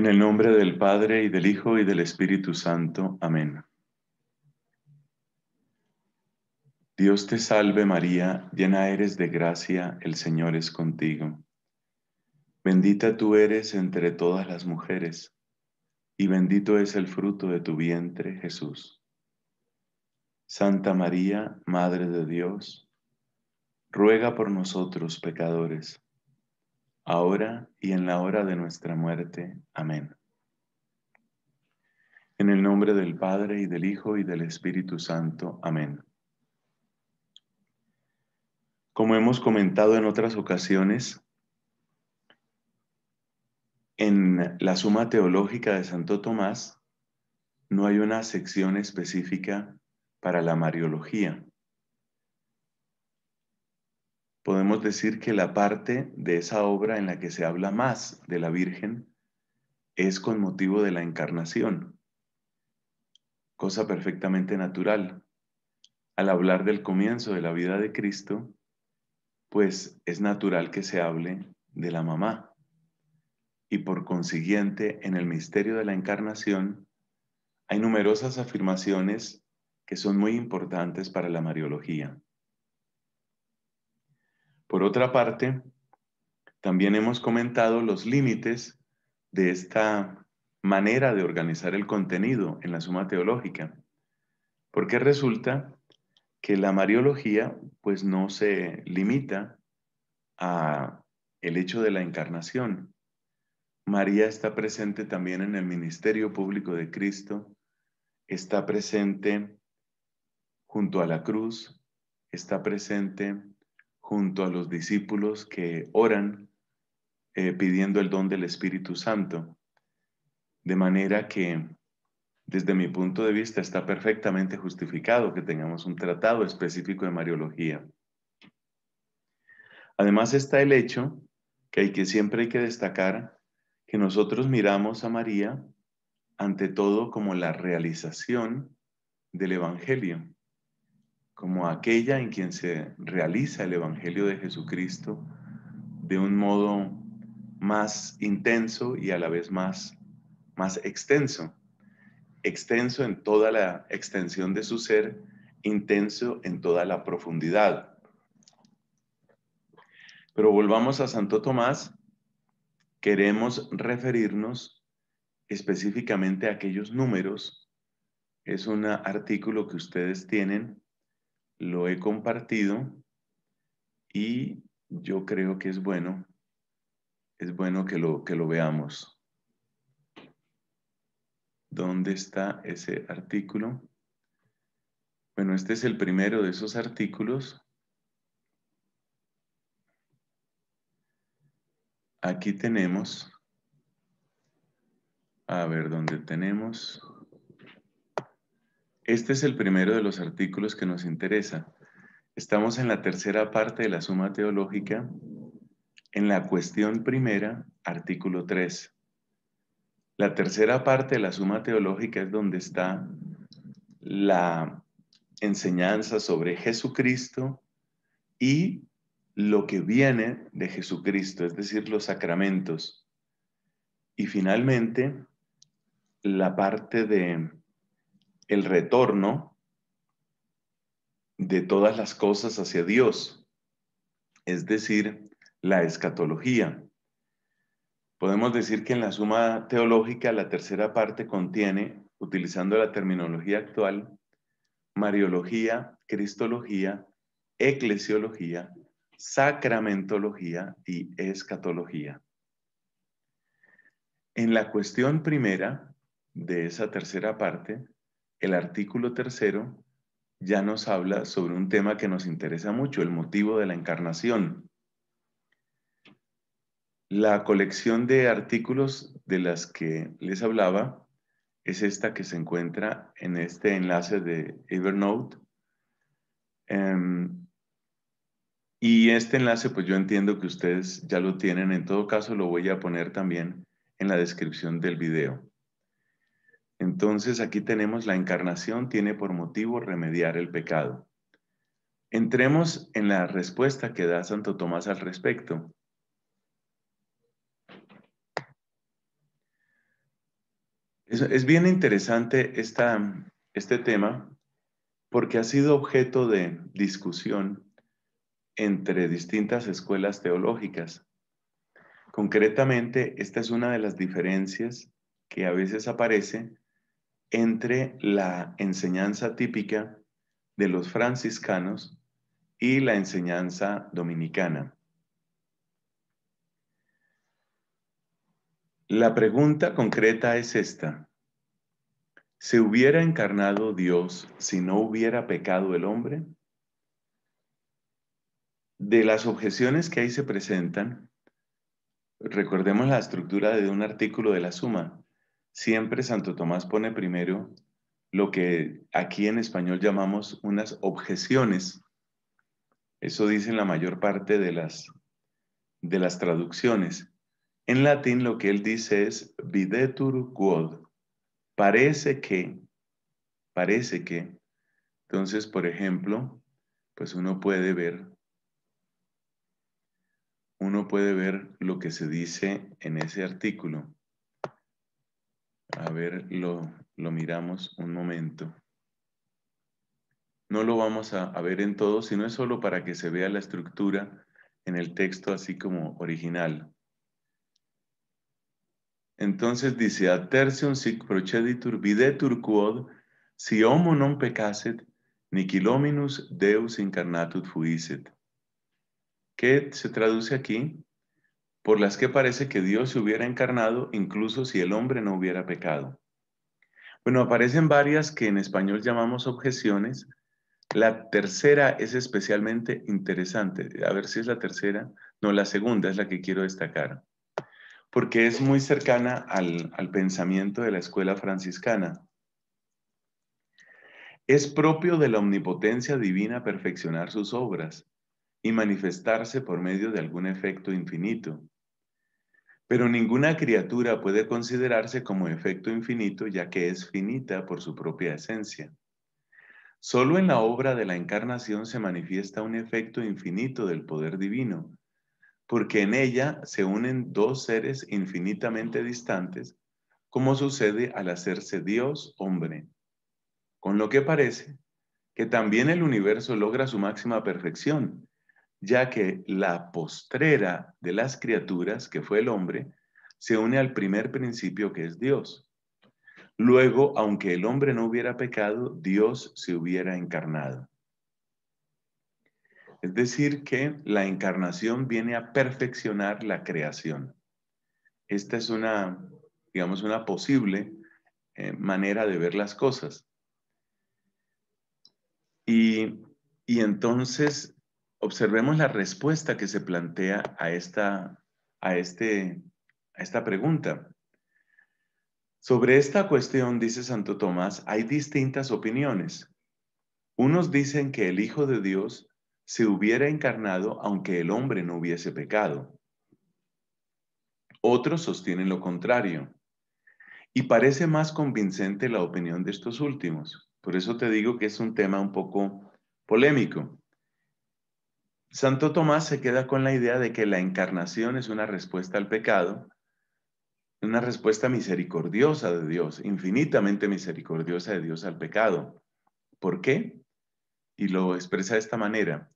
En el nombre del Padre y del Hijo y del Espíritu Santo. Amén. Dios te salve María, llena eres de gracia, el Señor es contigo. Bendita tú eres entre todas las mujeres, y bendito es el fruto de tu vientre, Jesús. Santa María, Madre de Dios, ruega por nosotros pecadores ahora y en la hora de nuestra muerte. Amén. En el nombre del Padre y del Hijo y del Espíritu Santo. Amén. Como hemos comentado en otras ocasiones, en la suma teológica de Santo Tomás no hay una sección específica para la Mariología podemos decir que la parte de esa obra en la que se habla más de la Virgen es con motivo de la encarnación, cosa perfectamente natural. Al hablar del comienzo de la vida de Cristo, pues es natural que se hable de la mamá. Y por consiguiente, en el misterio de la encarnación, hay numerosas afirmaciones que son muy importantes para la Mariología. Por otra parte, también hemos comentado los límites de esta manera de organizar el contenido en la suma teológica, porque resulta que la mariología pues no se limita a el hecho de la encarnación. María está presente también en el ministerio público de Cristo, está presente junto a la cruz, está presente junto a los discípulos que oran eh, pidiendo el don del Espíritu Santo. De manera que, desde mi punto de vista, está perfectamente justificado que tengamos un tratado específico de Mariología. Además está el hecho que, hay que siempre hay que destacar que nosotros miramos a María ante todo como la realización del Evangelio como aquella en quien se realiza el Evangelio de Jesucristo de un modo más intenso y a la vez más, más extenso. Extenso en toda la extensión de su ser, intenso en toda la profundidad. Pero volvamos a Santo Tomás. Queremos referirnos específicamente a aquellos números. Es un artículo que ustedes tienen lo he compartido y yo creo que es bueno, es bueno que lo, que lo veamos. ¿Dónde está ese artículo? Bueno, este es el primero de esos artículos. Aquí tenemos, a ver, ¿dónde tenemos? Este es el primero de los artículos que nos interesa. Estamos en la tercera parte de la suma teológica, en la cuestión primera, artículo 3. La tercera parte de la suma teológica es donde está la enseñanza sobre Jesucristo y lo que viene de Jesucristo, es decir, los sacramentos. Y finalmente, la parte de el retorno de todas las cosas hacia Dios, es decir, la escatología. Podemos decir que en la suma teológica la tercera parte contiene, utilizando la terminología actual, mariología, cristología, eclesiología, sacramentología y escatología. En la cuestión primera de esa tercera parte, el artículo tercero ya nos habla sobre un tema que nos interesa mucho, el motivo de la encarnación. La colección de artículos de las que les hablaba es esta que se encuentra en este enlace de Evernote. Em, y este enlace, pues yo entiendo que ustedes ya lo tienen. En todo caso, lo voy a poner también en la descripción del video. Entonces aquí tenemos la encarnación tiene por motivo remediar el pecado. Entremos en la respuesta que da Santo Tomás al respecto. Es, bien interesante este tema porque ha sido objeto de discusión entre distintas escuelas teológicas. Concretamente, esta es una de las diferencias que a veces aparece entre la enseñanza típica de los franciscanos y la enseñanza dominicana. La pregunta concreta es esta. ¿Se hubiera encarnado Dios si no hubiera pecado el hombre? De las objeciones que ahí se presentan, recordemos la estructura de un artículo de la suma siempre Santo Tomás pone primero lo que aquí en español llamamos unas objeciones. Eso dicen la mayor parte de las, de las traducciones. En latín lo que él dice es videtur quod. Parece que, parece que. Entonces, por ejemplo, pues uno puede ver, uno puede ver lo que se dice en ese artículo. A ver, lo, miramos un momento. No lo vamos a, ver en todo, sino es solo para que se vea la estructura en el texto así como original. Entonces dice, a tertium sic proceditur videtur quod, si homo non pecaset, niquilominus Deus incarnatus fuiset. ¿Qué se traduce aquí? por las que parece que Dios se hubiera encarnado incluso si el hombre no hubiera pecado. Bueno, aparecen varias que en español llamamos objeciones. La tercera es especialmente interesante. A ver si es la tercera. No, la segunda es la que quiero destacar, porque es muy cercana al, al pensamiento de la escuela franciscana. Es propio de la omnipotencia divina perfeccionar sus obras y manifestarse por medio de algún efecto infinito, pero ninguna criatura puede considerarse como efecto infinito ya que es finita por su propia esencia. Solo en la obra de la encarnación se manifiesta un efecto infinito del poder divino, porque en ella se unen dos seres infinitamente distantes, como sucede al hacerse Dios hombre, con lo que parece que también el universo logra su máxima perfección, ya que la postrera de las criaturas, que fue el hombre, se une al primer principio que es Dios. Luego, aunque el hombre no hubiera pecado, Dios se hubiera encarnado. Es decir, que la encarnación viene a perfeccionar la creación. Esta es una, digamos, una posible eh, manera de ver las cosas. Y, y entonces Observemos la respuesta que se plantea a esta, a este, a esta pregunta. Sobre esta cuestión, dice Santo Tomás, hay distintas opiniones. Unos dicen que el Hijo de Dios se hubiera encarnado aunque el hombre no hubiese pecado. Otros sostienen lo contrario. Y parece más convincente la opinión de estos últimos. Por eso te digo que es un tema un poco polémico. Santo Tomás se queda con la idea de que la encarnación es una respuesta al pecado, una respuesta misericordiosa de Dios, infinitamente misericordiosa de Dios al pecado. ¿Por qué? Y lo expresa de esta manera.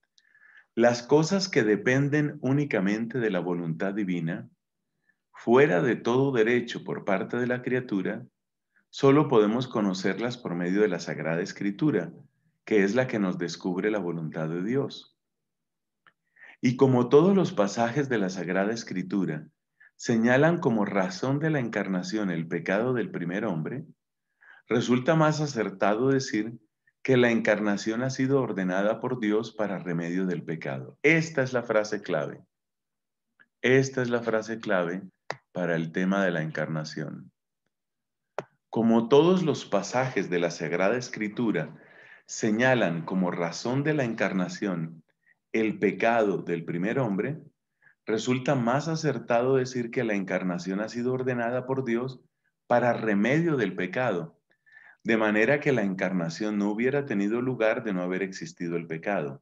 Las cosas que dependen únicamente de la voluntad divina, fuera de todo derecho por parte de la criatura, solo podemos conocerlas por medio de la Sagrada Escritura, que es la que nos descubre la voluntad de Dios. Y como todos los pasajes de la Sagrada Escritura señalan como razón de la encarnación el pecado del primer hombre, resulta más acertado decir que la encarnación ha sido ordenada por Dios para remedio del pecado. Esta es la frase clave. Esta es la frase clave para el tema de la encarnación. Como todos los pasajes de la Sagrada Escritura señalan como razón de la encarnación el pecado del primer hombre, resulta más acertado decir que la encarnación ha sido ordenada por Dios para remedio del pecado, de manera que la encarnación no hubiera tenido lugar de no haber existido el pecado.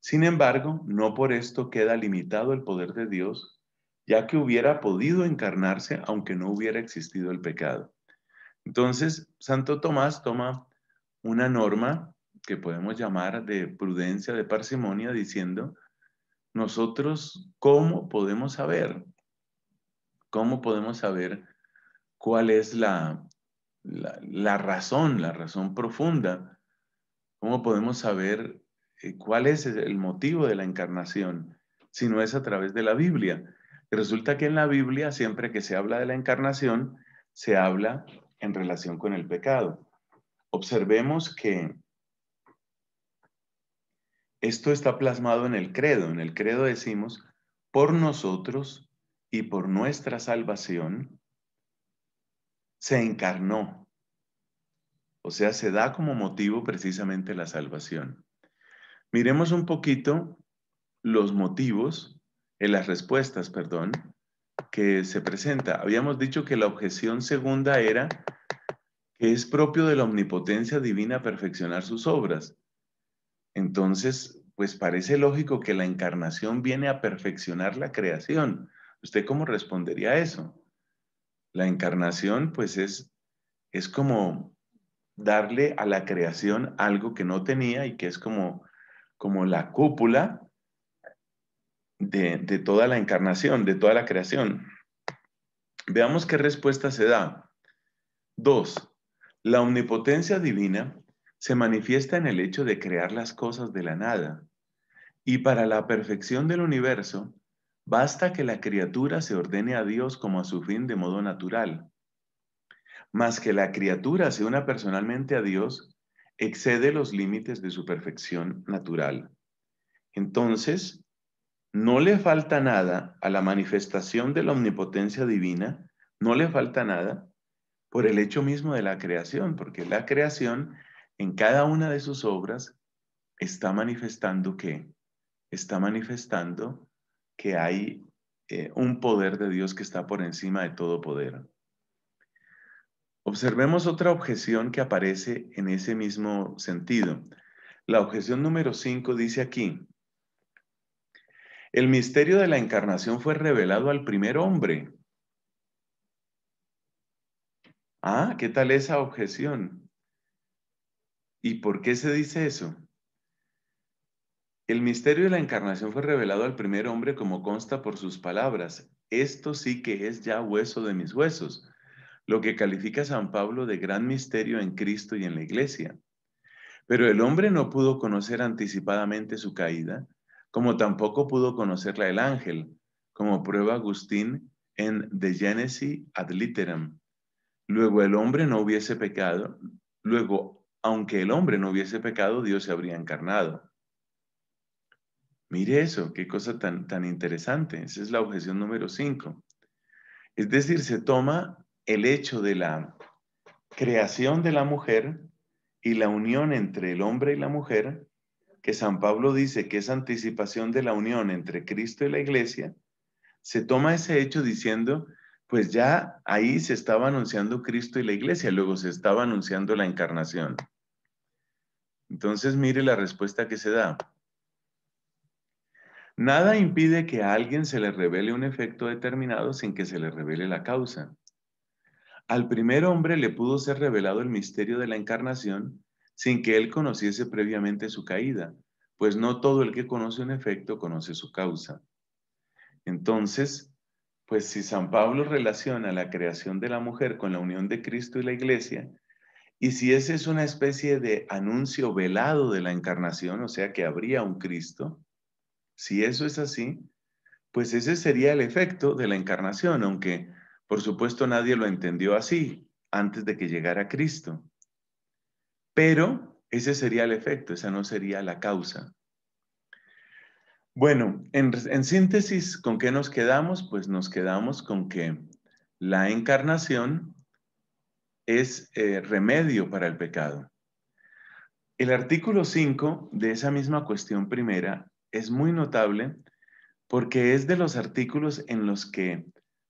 Sin embargo, no por esto queda limitado el poder de Dios, ya que hubiera podido encarnarse aunque no hubiera existido el pecado. Entonces, Santo Tomás toma una norma que podemos llamar de prudencia, de parsimonia, diciendo, nosotros, ¿cómo podemos saber? ¿Cómo podemos saber cuál es la, la, la razón, la razón profunda? ¿Cómo podemos saber eh, cuál es el motivo de la encarnación si no es a través de la Biblia? Resulta que en la Biblia, siempre que se habla de la encarnación, se habla en relación con el pecado. Observemos que esto está plasmado en el credo. En el credo decimos, por nosotros y por nuestra salvación se encarnó. O sea, se da como motivo precisamente la salvación. Miremos un poquito los motivos, en eh, las respuestas, perdón, que se presenta. Habíamos dicho que la objeción segunda era que es propio de la omnipotencia divina perfeccionar sus obras. Entonces, pues parece lógico que la encarnación viene a perfeccionar la creación. ¿Usted cómo respondería a eso? La encarnación, pues es, como darle a la creación algo que no tenía y que es como, como la cúpula de, de toda la encarnación, de toda la creación. Veamos qué respuesta se da. Dos, la omnipotencia divina se manifiesta en el hecho de crear las cosas de la nada. Y para la perfección del universo, basta que la criatura se ordene a Dios como a su fin de modo natural. Mas que la criatura se una personalmente a Dios excede los límites de su perfección natural. Entonces, no le falta nada a la manifestación de la omnipotencia divina, no le falta nada por el hecho mismo de la creación, porque la creación en cada una de sus obras está manifestando que está manifestando que hay eh, un poder de Dios que está por encima de todo poder. Observemos otra objeción que aparece en ese mismo sentido. La objeción número 5 dice aquí, el misterio de la encarnación fue revelado al primer hombre. Ah, ¿qué tal esa objeción? ¿Y por qué se dice eso? El misterio de la encarnación fue revelado al primer hombre como consta por sus palabras. Esto sí que es ya hueso de mis huesos, lo que califica a San Pablo de gran misterio en Cristo y en la iglesia. Pero el hombre no pudo conocer anticipadamente su caída, como tampoco pudo conocerla el ángel, como prueba Agustín en De Genesis ad Literam. Luego el hombre no hubiese pecado, luego aunque el hombre no hubiese pecado, Dios se habría encarnado. Mire eso, qué cosa tan, interesante. Esa es la objeción número 5. Es decir, se toma el hecho de la creación de la mujer y la unión entre el hombre y la mujer, que San Pablo dice que es anticipación de la unión entre Cristo y la iglesia, se toma ese hecho diciendo pues ya ahí se estaba anunciando Cristo y la iglesia, luego se estaba anunciando la encarnación. Entonces mire la respuesta que se da. Nada impide que a alguien se le revele un efecto determinado sin que se le revele la causa. Al primer hombre le pudo ser revelado el misterio de la encarnación sin que él conociese previamente su caída, pues no todo el que conoce un efecto conoce su causa. Entonces, pues si San Pablo relaciona la creación de la mujer con la unión de Cristo y la iglesia, y si ese es una especie de anuncio velado de la encarnación, o sea que habría un Cristo, si eso es así, pues ese sería el efecto de la encarnación, aunque por supuesto nadie lo entendió así antes de que llegara Cristo. Pero ese sería el efecto, esa no sería la causa. Bueno, en, síntesis, ¿con qué nos quedamos? Pues nos quedamos con que la encarnación es eh, remedio para el pecado. El artículo 5 de esa misma cuestión primera es muy notable porque es de los artículos en los que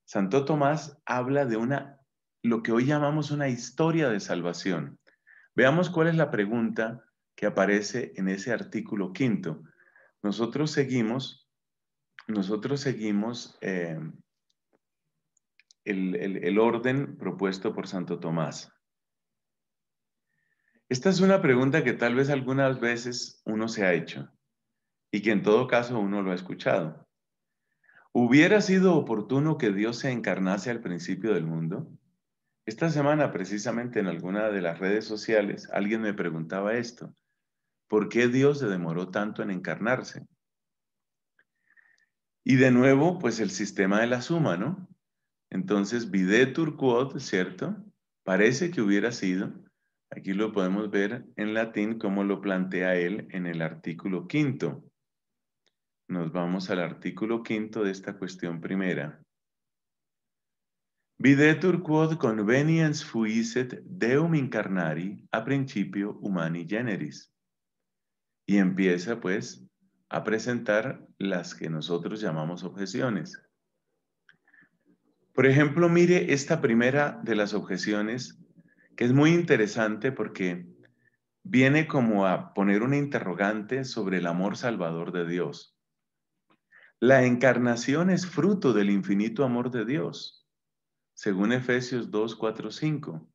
Santo Tomás habla de una lo que hoy llamamos una historia de salvación. Veamos cuál es la pregunta que aparece en ese artículo quinto. Nosotros seguimos, nosotros seguimos eh, el, el orden propuesto por Santo Tomás. Esta es una pregunta que tal vez algunas veces uno se ha hecho y que en todo caso uno lo ha escuchado. ¿Hubiera sido oportuno que Dios se encarnase al principio del mundo? Esta semana, precisamente en alguna de las redes sociales, alguien me preguntaba esto. ¿Por qué Dios se demoró tanto en encarnarse? Y de nuevo, pues el sistema de la suma, ¿no? Entonces, videtur quod, ¿cierto? Parece que hubiera sido, aquí lo podemos ver en latín como lo plantea él en el artículo quinto. Nos vamos al artículo quinto de esta cuestión primera. Videtur quod conveniens fuiset deum incarnari a principio humani generis y empieza pues a presentar las que nosotros llamamos objeciones. Por ejemplo, mire esta primera de las objeciones, que es muy interesante porque viene como a poner una interrogante sobre el amor salvador de Dios. La encarnación es fruto del infinito amor de Dios, según Efesios 2, 4, 5.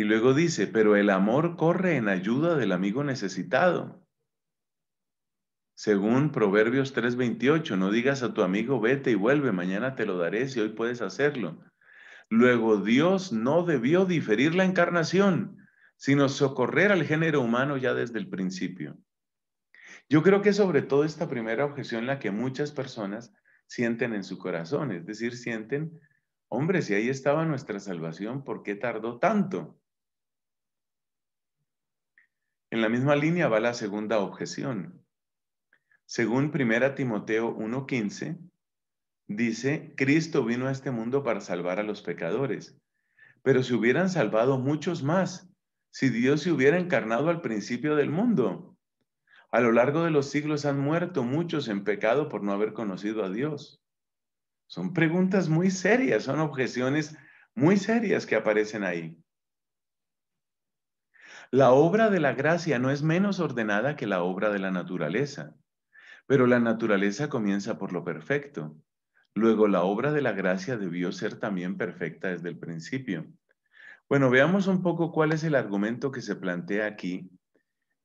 Y luego dice, pero el amor corre en ayuda del amigo necesitado. Según Proverbios 3:28, no digas a tu amigo, vete y vuelve, mañana te lo daré si hoy puedes hacerlo. Luego Dios no debió diferir la encarnación, sino socorrer al género humano ya desde el principio. Yo creo que sobre todo esta primera objeción la que muchas personas sienten en su corazón, es decir, sienten, hombre, si ahí estaba nuestra salvación, ¿por qué tardó tanto? En la misma línea va la segunda objeción. Según Primera Timoteo 1.15, dice, Cristo vino a este mundo para salvar a los pecadores, pero se hubieran salvado muchos más si Dios se hubiera encarnado al principio del mundo. A lo largo de los siglos han muerto muchos en pecado por no haber conocido a Dios. Son preguntas muy serias, son objeciones muy serias que aparecen ahí. La obra de la gracia no es menos ordenada que la obra de la naturaleza, pero la naturaleza comienza por lo perfecto. Luego la obra de la gracia debió ser también perfecta desde el principio. Bueno, veamos un poco cuál es el argumento que se plantea aquí.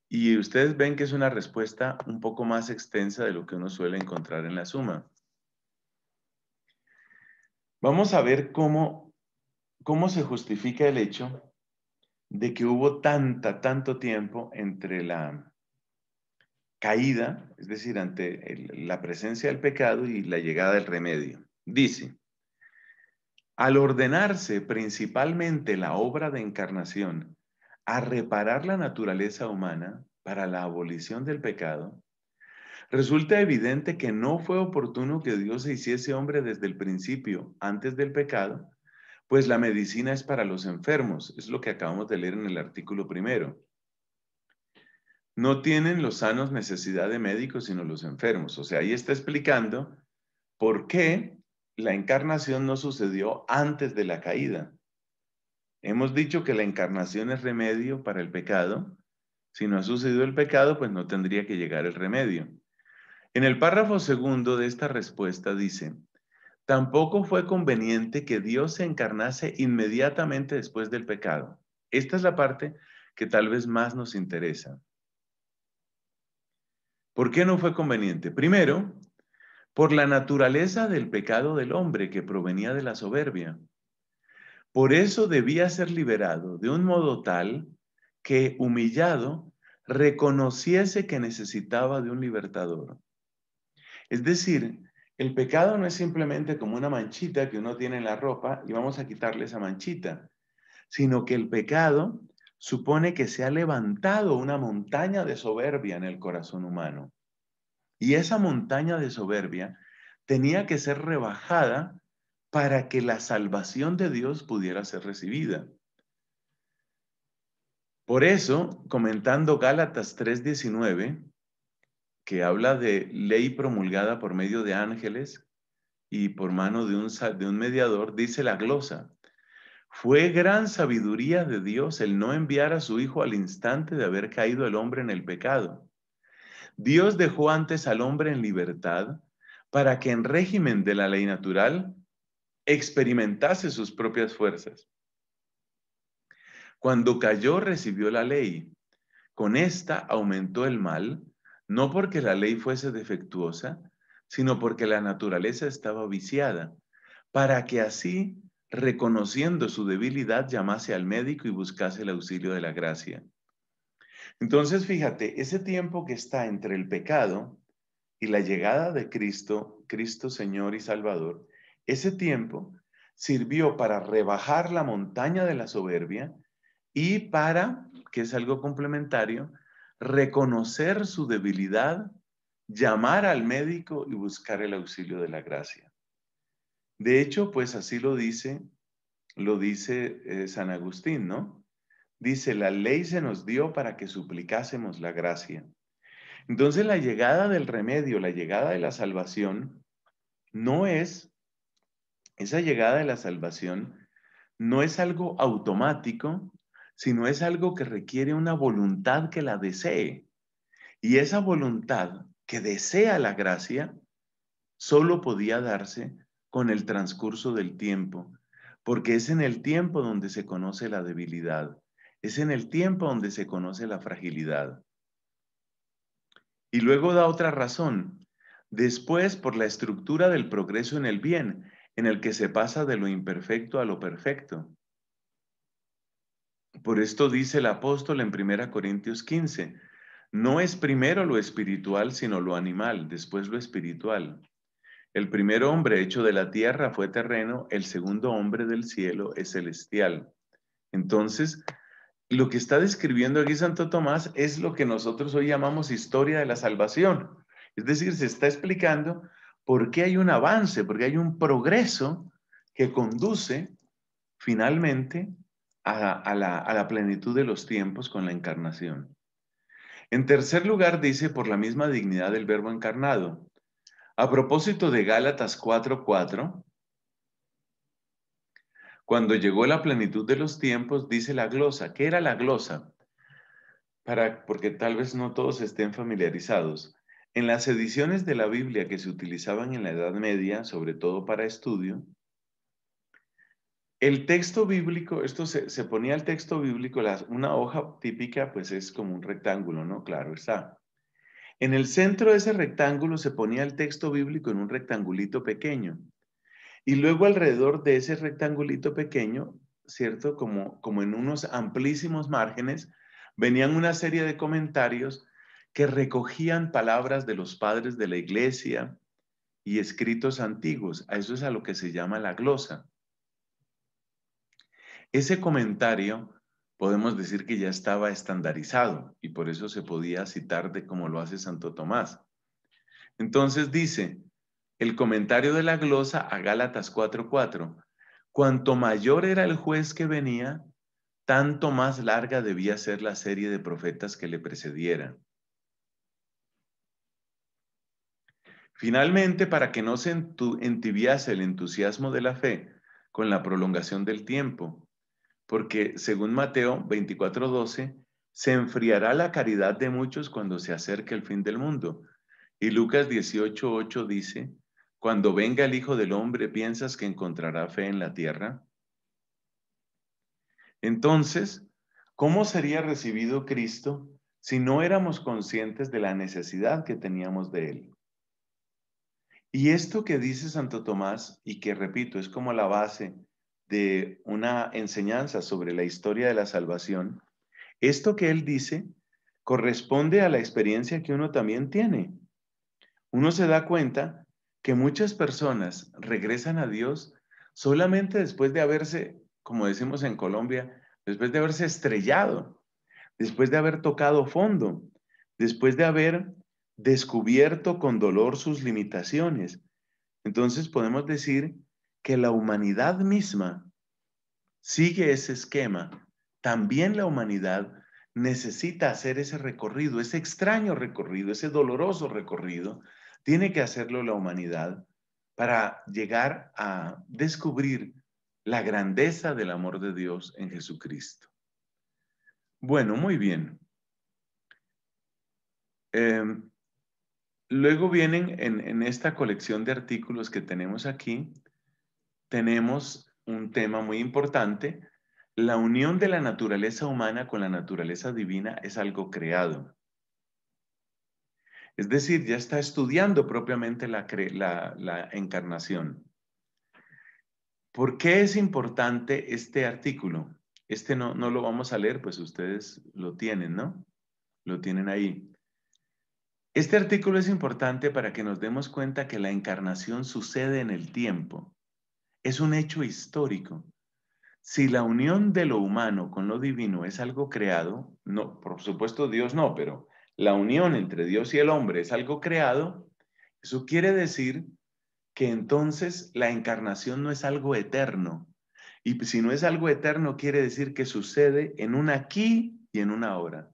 Y ustedes ven que es una respuesta un poco más extensa de lo que uno suele encontrar en la suma. Vamos a ver cómo, se justifica el hecho de que hubo tanta, tanto tiempo entre la caída, es decir, ante la presencia del pecado y la llegada del remedio. Dice, al ordenarse principalmente la obra de encarnación a reparar la naturaleza humana para la abolición del pecado, resulta evidente que no fue oportuno que Dios se hiciese hombre desde el principio, antes del pecado, pues la medicina es para los enfermos, es lo que acabamos de leer en el artículo primero. No tienen los sanos necesidad de médicos, sino los enfermos. O sea, ahí está explicando por qué la encarnación no sucedió antes de la caída. Hemos dicho que la encarnación es remedio para el pecado. Si no ha sucedido el pecado, pues no tendría que llegar el remedio. En el párrafo segundo de esta respuesta dice, Tampoco fue conveniente que Dios se encarnase inmediatamente después del pecado. Esta es la parte que tal vez más nos interesa. ¿Por qué no fue conveniente? Primero, por la naturaleza del pecado del hombre que provenía de la soberbia. Por eso debía ser liberado de un modo tal que, humillado, reconociese que necesitaba de un libertador. Es decir, el pecado no es simplemente como una manchita que uno tiene en la ropa y vamos a quitarle esa manchita, sino que el pecado supone que se ha levantado una montaña de soberbia en el corazón humano. Y esa montaña de soberbia tenía que ser rebajada para que la salvación de Dios pudiera ser recibida. Por eso, comentando Gálatas 3:19, que habla de ley promulgada por medio de ángeles y por mano de un, mediador, dice la glosa, fue gran sabiduría de Dios el no enviar a su Hijo al instante de haber caído el hombre en el pecado. Dios dejó antes al hombre en libertad para que en régimen de la ley natural experimentase sus propias fuerzas. Cuando cayó recibió la ley. Con esta aumentó el mal no porque la ley fuese defectuosa, sino porque la naturaleza estaba viciada, para que así, reconociendo su debilidad, llamase al médico y buscase el auxilio de la gracia. Entonces, fíjate, ese tiempo que está entre el pecado y la llegada de Cristo, Cristo Señor y Salvador, ese tiempo sirvió para rebajar la montaña de la soberbia y para, que es algo complementario, reconocer su debilidad, llamar al médico y buscar el auxilio de la gracia. De hecho, pues así lo dice, lo dice eh, San Agustín, ¿no? Dice, la ley se nos dio para que suplicásemos la gracia. Entonces la llegada del remedio, la llegada de la salvación, no es, esa llegada de la salvación no es algo automático sino es algo que requiere una voluntad que la desee. Y esa voluntad que desea la gracia solo podía darse con el transcurso del tiempo, porque es en el tiempo donde se conoce la debilidad, es en el tiempo donde se conoce la fragilidad. Y luego da otra razón, después por la estructura del progreso en el bien, en el que se pasa de lo imperfecto a lo perfecto. Por esto dice el apóstol en 1 Corintios 15, no es primero lo espiritual, sino lo animal, después lo espiritual. El primer hombre hecho de la tierra fue terreno, el segundo hombre del cielo es celestial. Entonces, lo que está describiendo aquí Santo Tomás es lo que nosotros hoy llamamos historia de la salvación. Es decir, se está explicando por qué hay un avance, por qué hay un progreso que conduce finalmente a, la, plenitud de los tiempos con la encarnación. En tercer lugar, dice por la misma dignidad del verbo encarnado. A propósito de Gálatas 4:4, cuando llegó la plenitud de los tiempos, dice la glosa. ¿Qué era la glosa? porque tal vez no todos estén familiarizados. En las ediciones de la Biblia que se utilizaban en la Edad Media, sobre todo para estudio, el texto bíblico, esto se, ponía el texto bíblico, una hoja típica pues es como un rectángulo, ¿no? Claro, está. En el centro de ese rectángulo se ponía el texto bíblico en un rectangulito pequeño. Y luego alrededor de ese rectangulito pequeño, ¿cierto? Como, como en unos amplísimos márgenes, venían una serie de comentarios que recogían palabras de los padres de la iglesia y escritos antiguos. A eso es a lo que se llama la glosa. Ese comentario podemos decir que ya estaba estandarizado y por eso se podía citar de como lo hace Santo Tomás. Entonces dice, el comentario de la glosa a Gálatas 4:4, cuanto mayor era el juez que venía, tanto más larga debía ser la serie de profetas que le precedieran. Finalmente, para que no se entibiase el entusiasmo de la fe con la prolongación del tiempo, porque según Mateo 24:12, se enfriará la caridad de muchos cuando se acerque el fin del mundo. Y Lucas 18:8 dice, cuando venga el Hijo del Hombre, ¿piensas que encontrará fe en la tierra? Entonces, ¿cómo sería recibido Cristo si no éramos conscientes de la necesidad que teníamos de Él? Y esto que dice Santo Tomás, y que repito, es como la base de una enseñanza sobre la historia de la salvación, esto que él dice corresponde a la experiencia que uno también tiene. Uno se da cuenta que muchas personas regresan a Dios solamente después de haberse, como decimos en Colombia, después de haberse estrellado, después de haber tocado fondo, después de haber descubierto con dolor sus limitaciones. Entonces podemos decir que la humanidad misma sigue ese esquema, también la humanidad necesita hacer ese recorrido, ese extraño recorrido, ese doloroso recorrido, tiene que hacerlo la humanidad para llegar a descubrir la grandeza del amor de Dios en Jesucristo. Bueno, muy bien. Em, luego vienen en esta colección de artículos que tenemos aquí tenemos un tema muy importante. La unión de la naturaleza humana con la naturaleza divina es algo creado. Es decir, ya está estudiando propiamente la, encarnación. ¿Por qué es importante este artículo? Este no, no lo vamos a leer, pues ustedes lo tienen, ¿no? Lo tienen ahí. Este artículo es importante para que nos demos cuenta que la encarnación sucede en el tiempo es un hecho histórico. Si la unión de lo humano con lo divino es algo creado, no, por supuesto Dios no, pero la unión entre Dios y el hombre es algo creado, eso quiere decir que entonces la encarnación no es algo eterno. Y si no es algo eterno, quiere decir que sucede en un aquí y en una hora.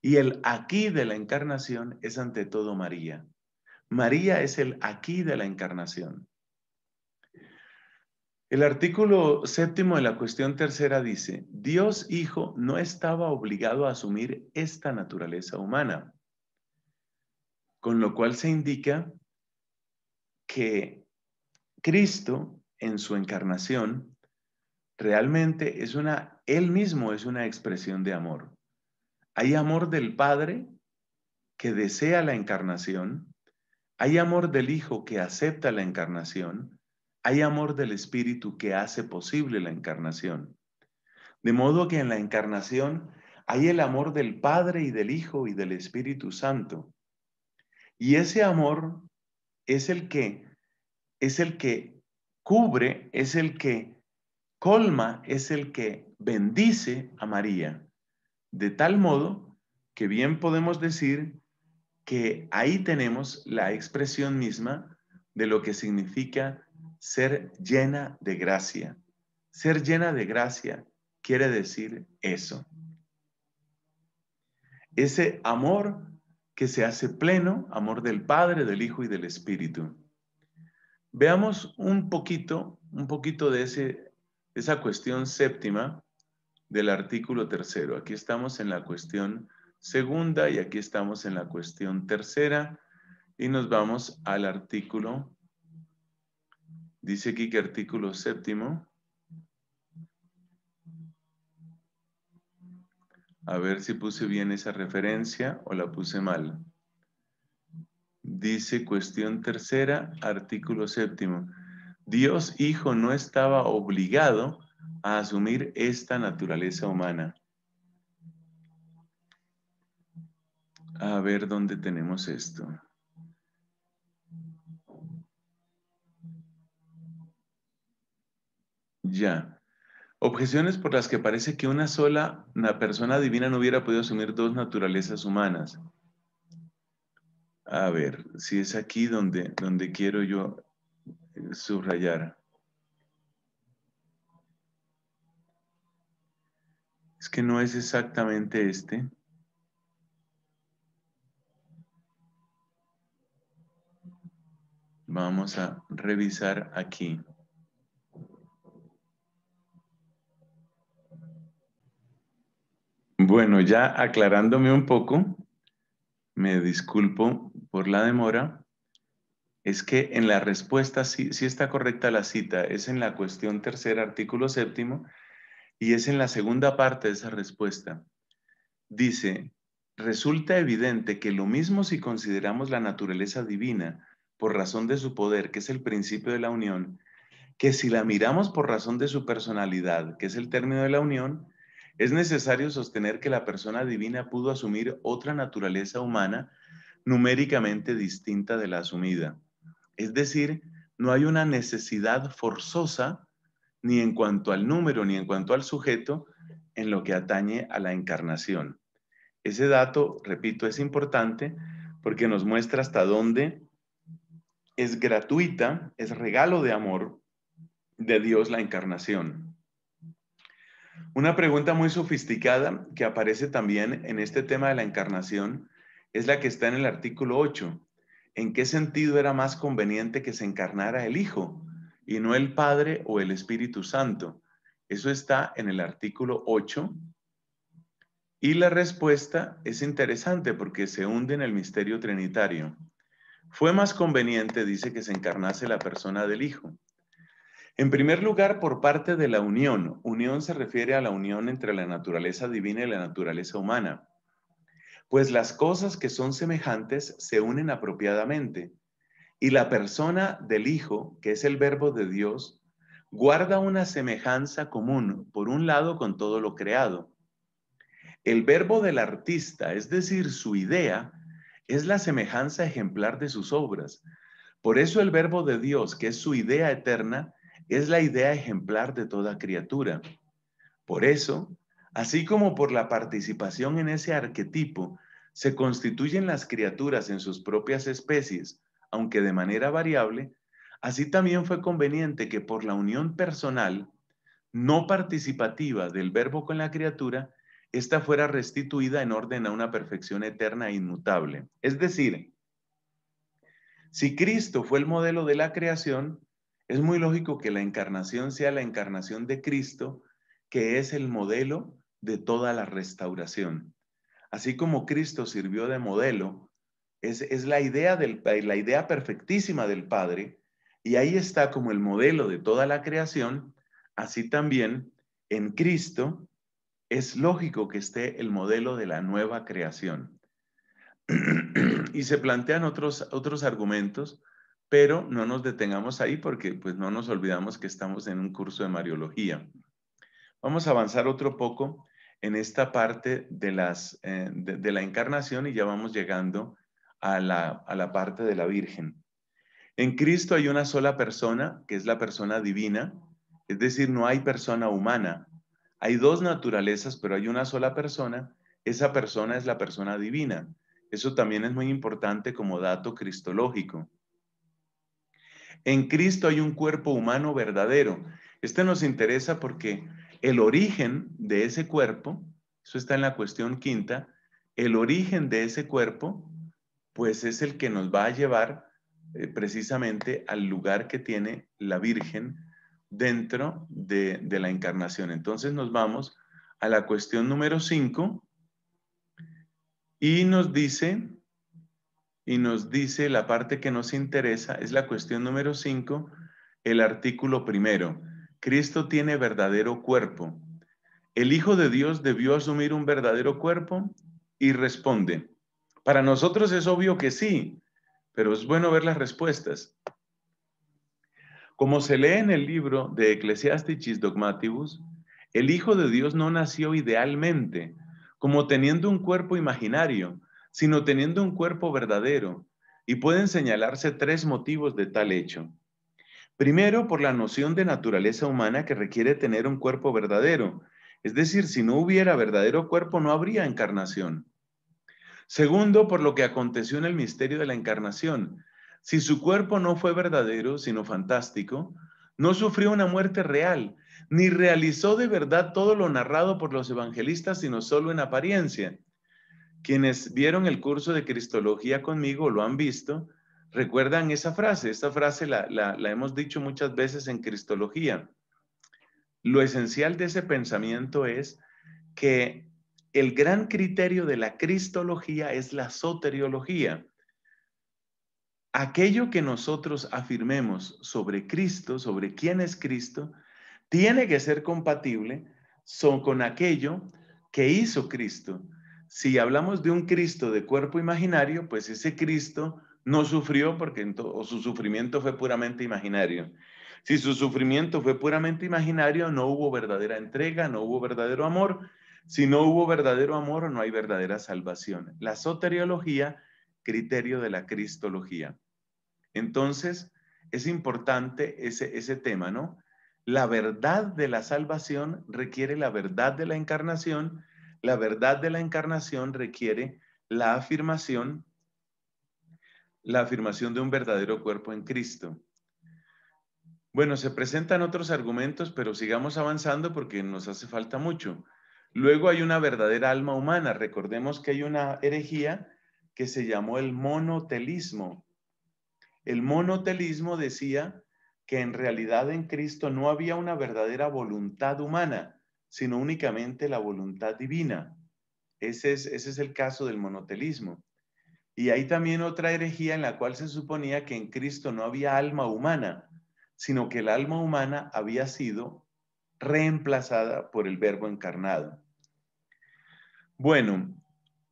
Y el aquí de la encarnación es ante todo María. María es el aquí de la encarnación. El artículo séptimo de la cuestión tercera dice, Dios Hijo no estaba obligado a asumir esta naturaleza humana, con lo cual se indica que Cristo en su encarnación realmente es una, él mismo es una expresión de amor. Hay amor del Padre que desea la encarnación, hay amor del Hijo que acepta la encarnación, hay amor del Espíritu que hace posible la encarnación. De modo que en la encarnación hay el amor del Padre y del Hijo y del Espíritu Santo. Y ese amor es el que es el que cubre, es el que colma, es el que bendice a María, de tal modo que bien podemos decir que ahí tenemos la expresión misma de lo que significa ser llena de gracia. Ser llena de gracia quiere decir eso. Ese amor que se hace pleno, amor del Padre, del Hijo y del Espíritu. Veamos un poquito, un poquito de ese, esa cuestión séptima del artículo tercero. Aquí estamos en la cuestión segunda y aquí estamos en la cuestión tercera y nos vamos al artículo Dice aquí que artículo séptimo. A ver si puse bien esa referencia o la puse mal. Dice cuestión tercera, artículo séptimo. Dios Hijo no estaba obligado a asumir esta naturaleza humana. A ver dónde tenemos esto. Ya. Objeciones por las que parece que una sola persona divina no hubiera podido asumir dos naturalezas humanas. A ver, si es aquí donde, donde quiero yo eh, subrayar. Es que no es exactamente este. Vamos a revisar aquí. Bueno, ya aclarándome un poco, me disculpo por la demora. Es que en la respuesta sí, está correcta la cita, es en la cuestión tercera, artículo séptimo, y es en la segunda parte de esa respuesta. Dice, resulta evidente que lo mismo si consideramos la naturaleza divina por razón de su poder, que es el principio de la unión, que si la miramos por razón de su personalidad, que es el término de la unión, es necesario sostener que la persona divina pudo asumir otra naturaleza humana numéricamente distinta de la asumida. Es decir, no hay una necesidad forzosa ni en cuanto al número ni en cuanto al sujeto en lo que atañe a la encarnación. Ese dato, repito, es importante porque nos muestra hasta dónde es gratuita, es regalo de amor de Dios la encarnación. Una pregunta muy sofisticada que aparece también en este tema de la encarnación es la que está en el artículo 8. ¿En qué sentido era más conveniente que se encarnara el Hijo y no el Padre o el Espíritu Santo? Eso está en el artículo 8. Y la respuesta es interesante porque se hunde en el misterio trinitario. Fue más conveniente, dice, que se encarnase la persona del Hijo en primer lugar, por parte de la unión. Unión se refiere a la unión entre la naturaleza divina y la naturaleza humana. Pues las cosas que son semejantes se unen apropiadamente. Y la persona del Hijo, que es el verbo de Dios, guarda una semejanza común, por un lado, con todo lo creado. El verbo del artista, es decir, su idea, es la semejanza ejemplar de sus obras. Por eso el verbo de Dios, que es su idea eterna, es la idea ejemplar de toda criatura. Por eso, así como por la participación en ese arquetipo, se constituyen las criaturas en sus propias especies, aunque de manera variable, así también fue conveniente que por la unión personal, no participativa del verbo con la criatura, ésta fuera restituida en orden a una perfección eterna e inmutable. Es decir, si Cristo fue el modelo de la creación, es muy lógico que la encarnación sea la encarnación de Cristo, que es el modelo de toda la restauración. Así como Cristo sirvió de modelo, es, la, idea la idea perfectísima del Padre, y ahí está como el modelo de toda la creación, así también en Cristo es lógico que esté el modelo de la nueva creación. y se plantean otros, otros argumentos pero no nos detengamos ahí porque pues no nos olvidamos que estamos en un curso de Mariología. Vamos a avanzar otro poco en esta parte eh, de, la encarnación y ya vamos llegando a la, a la parte de la Virgen. En Cristo hay una sola persona, que es la persona divina, es decir, no hay persona humana. Hay dos naturalezas, pero hay una sola persona. Esa persona es la persona divina. Eso también es muy importante como dato cristológico. En Cristo hay un cuerpo humano verdadero. Este nos interesa porque el origen de ese cuerpo, eso está en la cuestión quinta, el origen de ese cuerpo, pues es el que nos va a llevar eh, precisamente al lugar que tiene la Virgen dentro de, la encarnación. Entonces nos vamos a la cuestión número cinco y nos dice y nos dice la parte que nos interesa, es la cuestión número 5, el artículo primero. Cristo tiene verdadero cuerpo. ¿El Hijo de Dios debió asumir un verdadero cuerpo? Y responde, para nosotros es obvio que sí, pero es bueno ver las respuestas. Como se lee en el libro de Ecclesiastes Dogmatibus, el Hijo de Dios no nació idealmente, como teniendo un cuerpo imaginario, sino teniendo un cuerpo verdadero, y pueden señalarse tres motivos de tal hecho. Primero, por la noción de naturaleza humana que requiere tener un cuerpo verdadero, es decir, si no hubiera verdadero cuerpo no habría encarnación. Segundo, por lo que aconteció en el misterio de la encarnación. Si su cuerpo no fue verdadero, sino fantástico, no sufrió una muerte real, ni realizó de verdad todo lo narrado por los evangelistas, sino solo en apariencia. Quienes vieron el curso de Cristología conmigo lo han visto, recuerdan esa frase, esta frase la, hemos dicho muchas veces en Cristología. Lo esencial de ese pensamiento es que el gran criterio de la Cristología es la soteriología. Aquello que nosotros afirmemos sobre Cristo, sobre quién es Cristo, tiene que ser compatible con aquello que hizo Cristo, si hablamos de un Cristo de cuerpo imaginario, pues ese Cristo no sufrió porque o su sufrimiento fue puramente imaginario. Si su sufrimiento fue puramente imaginario, no hubo verdadera entrega, no hubo verdadero amor. Si no hubo verdadero amor, no hay verdadera salvación. La soteriología, criterio de la cristología. Entonces, es importante ese, ese tema, ¿no? La verdad de la salvación requiere la verdad de la encarnación la verdad de la encarnación requiere la afirmación, la afirmación de un verdadero cuerpo en Cristo. Bueno, se presentan otros argumentos, pero sigamos avanzando porque nos hace falta mucho. Luego hay una verdadera alma humana. Recordemos que hay una herejía que se llamó el monotelismo. El monotelismo decía que en realidad en Cristo no había una verdadera voluntad humana, sino únicamente la voluntad divina. Ese es, el caso del monotelismo. Y hay también otra herejía en la cual se suponía que en Cristo no había alma humana, sino que el alma humana había sido reemplazada por el verbo encarnado. Bueno,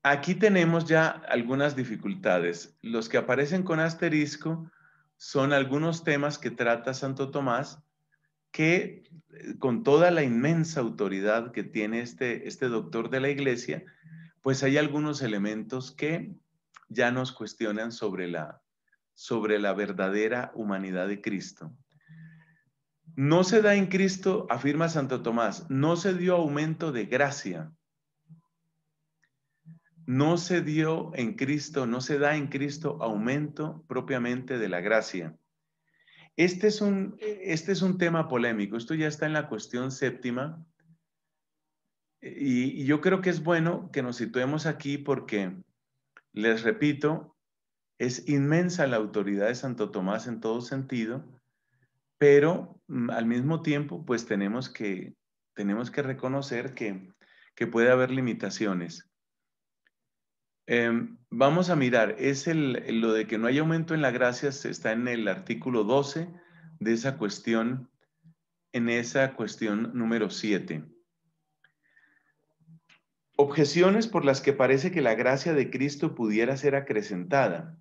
aquí tenemos ya algunas dificultades. Los que aparecen con asterisco son algunos temas que trata Santo Tomás que eh, con toda la inmensa autoridad que tiene este, este doctor de la iglesia, pues hay algunos elementos que ya nos cuestionan sobre la, sobre la verdadera humanidad de Cristo. No se da en Cristo, afirma Santo Tomás, no se dio aumento de gracia. No se dio en Cristo, no se da en Cristo aumento propiamente de la gracia. Este, este es, un, tema polémico, esto ya está en la cuestión séptima y, yo creo que es bueno que nos situemos aquí porque, les repito, es inmensa la autoridad de Santo Tomás en todo sentido, pero mm, al mismo tiempo pues tenemos que, tenemos que reconocer que, que puede haber limitaciones. Em, vamos a mirar, es lo de que no hay aumento en la gracia, está en el artículo 12 de esa cuestión, en esa cuestión número 7. Objeciones por las que parece que la gracia de Cristo pudiera ser acrecentada.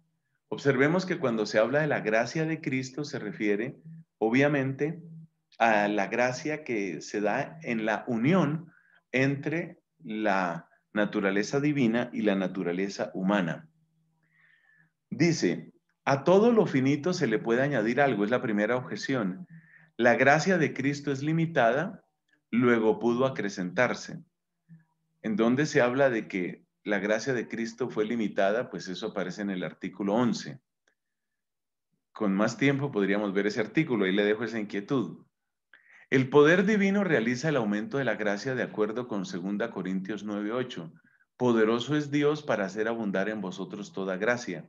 Observemos que cuando se habla de la gracia de Cristo se refiere, obviamente, a la gracia que se da en la unión entre la naturaleza divina y la naturaleza humana. Dice, a todo lo finito se le puede añadir algo, es la primera objeción. La gracia de Cristo es limitada, luego pudo acrecentarse. En donde se habla de que la gracia de Cristo fue limitada, pues eso aparece en el artículo 11. Con más tiempo podríamos ver ese artículo, ahí le dejo esa inquietud. El poder divino realiza el aumento de la gracia de acuerdo con 2 Corintios 9:8. Poderoso es Dios para hacer abundar en vosotros toda gracia.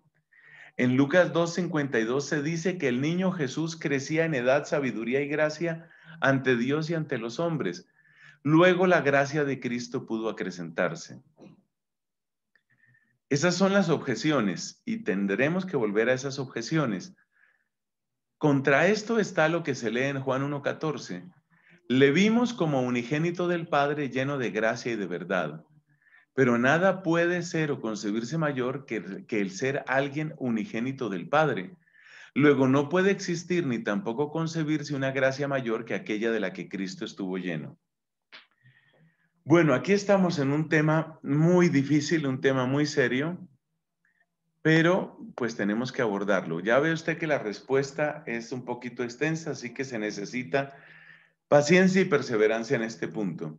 En Lucas 2:52 se dice que el niño Jesús crecía en edad, sabiduría y gracia ante Dios y ante los hombres. Luego la gracia de Cristo pudo acrecentarse. Esas son las objeciones y tendremos que volver a esas objeciones. Contra esto está lo que se lee en Juan 1.14. Le vimos como unigénito del Padre lleno de gracia y de verdad. Pero nada puede ser o concebirse mayor que, que el ser alguien unigénito del Padre. Luego no puede existir ni tampoco concebirse una gracia mayor que aquella de la que Cristo estuvo lleno. Bueno, aquí estamos en un tema muy difícil, un tema muy serio, pero pues tenemos que abordarlo. Ya ve usted que la respuesta es un poquito extensa, así que se necesita paciencia y perseverancia en este punto.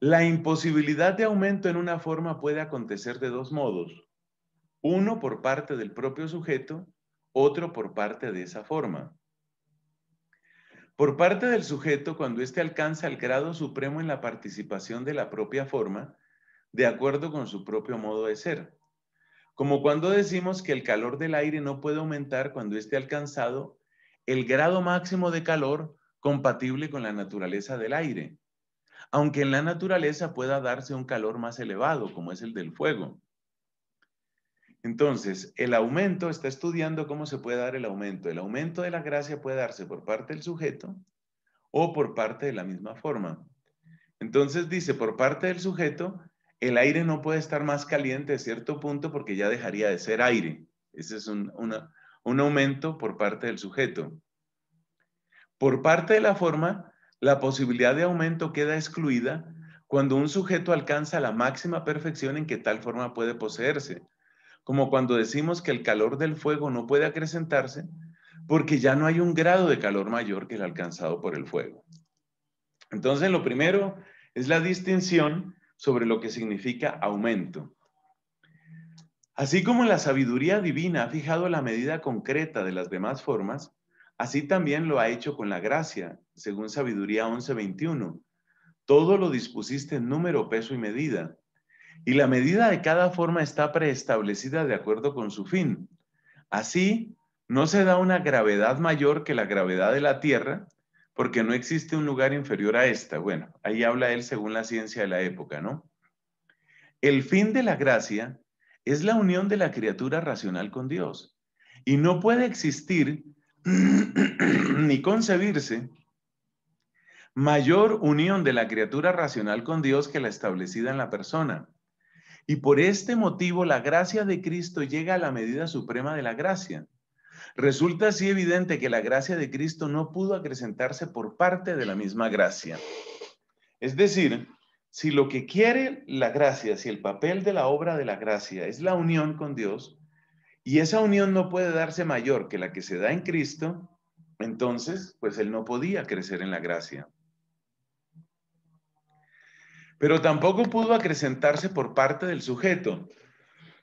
La imposibilidad de aumento en una forma puede acontecer de dos modos. Uno por parte del propio sujeto, otro por parte de esa forma. Por parte del sujeto, cuando éste alcanza el grado supremo en la participación de la propia forma, de acuerdo con su propio modo de ser. Como cuando decimos que el calor del aire no puede aumentar cuando esté alcanzado el grado máximo de calor compatible con la naturaleza del aire, aunque en la naturaleza pueda darse un calor más elevado, como es el del fuego. Entonces, el aumento, está estudiando cómo se puede dar el aumento. El aumento de la gracia puede darse por parte del sujeto o por parte de la misma forma. Entonces dice, por parte del sujeto, el aire no puede estar más caliente de cierto punto porque ya dejaría de ser aire. Ese es un, un aumento por parte del sujeto. Por parte de la forma, la posibilidad de aumento queda excluida cuando un sujeto alcanza la máxima perfección en que tal forma puede poseerse, como cuando decimos que el calor del fuego no puede acrecentarse porque ya no hay un grado de calor mayor que el alcanzado por el fuego. Entonces, lo primero es la distinción sobre lo que significa aumento. Así como la sabiduría divina ha fijado la medida concreta de las demás formas, así también lo ha hecho con la gracia, según Sabiduría 11:21. Todo lo dispusiste en número, peso y medida. Y la medida de cada forma está preestablecida de acuerdo con su fin. Así, no se da una gravedad mayor que la gravedad de la tierra, porque no existe un lugar inferior a esta. Bueno, ahí habla él según la ciencia de la época, ¿no? El fin de la gracia es la unión de la criatura racional con Dios. Y no puede existir ni concebirse mayor unión de la criatura racional con Dios que la establecida en la persona. Y por este motivo la gracia de Cristo llega a la medida suprema de la gracia Resulta así evidente que la gracia de Cristo no pudo acrecentarse por parte de la misma gracia. Es decir, si lo que quiere la gracia, si el papel de la obra de la gracia es la unión con Dios, y esa unión no puede darse mayor que la que se da en Cristo, entonces, pues él no podía crecer en la gracia. Pero tampoco pudo acrecentarse por parte del sujeto.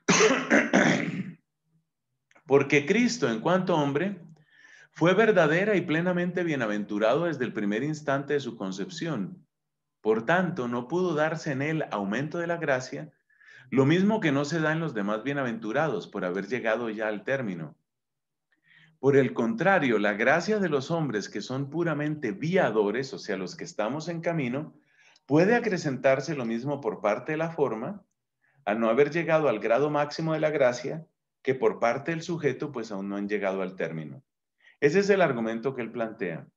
Porque Cristo, en cuanto hombre, fue verdadera y plenamente bienaventurado desde el primer instante de su concepción. Por tanto, no pudo darse en él aumento de la gracia, lo mismo que no se da en los demás bienaventurados por haber llegado ya al término. Por el contrario, la gracia de los hombres que son puramente viadores, o sea, los que estamos en camino, puede acrecentarse lo mismo por parte de la forma, al no haber llegado al grado máximo de la gracia, que por parte del sujeto pues aún no han llegado al término. Ese es el argumento que él plantea.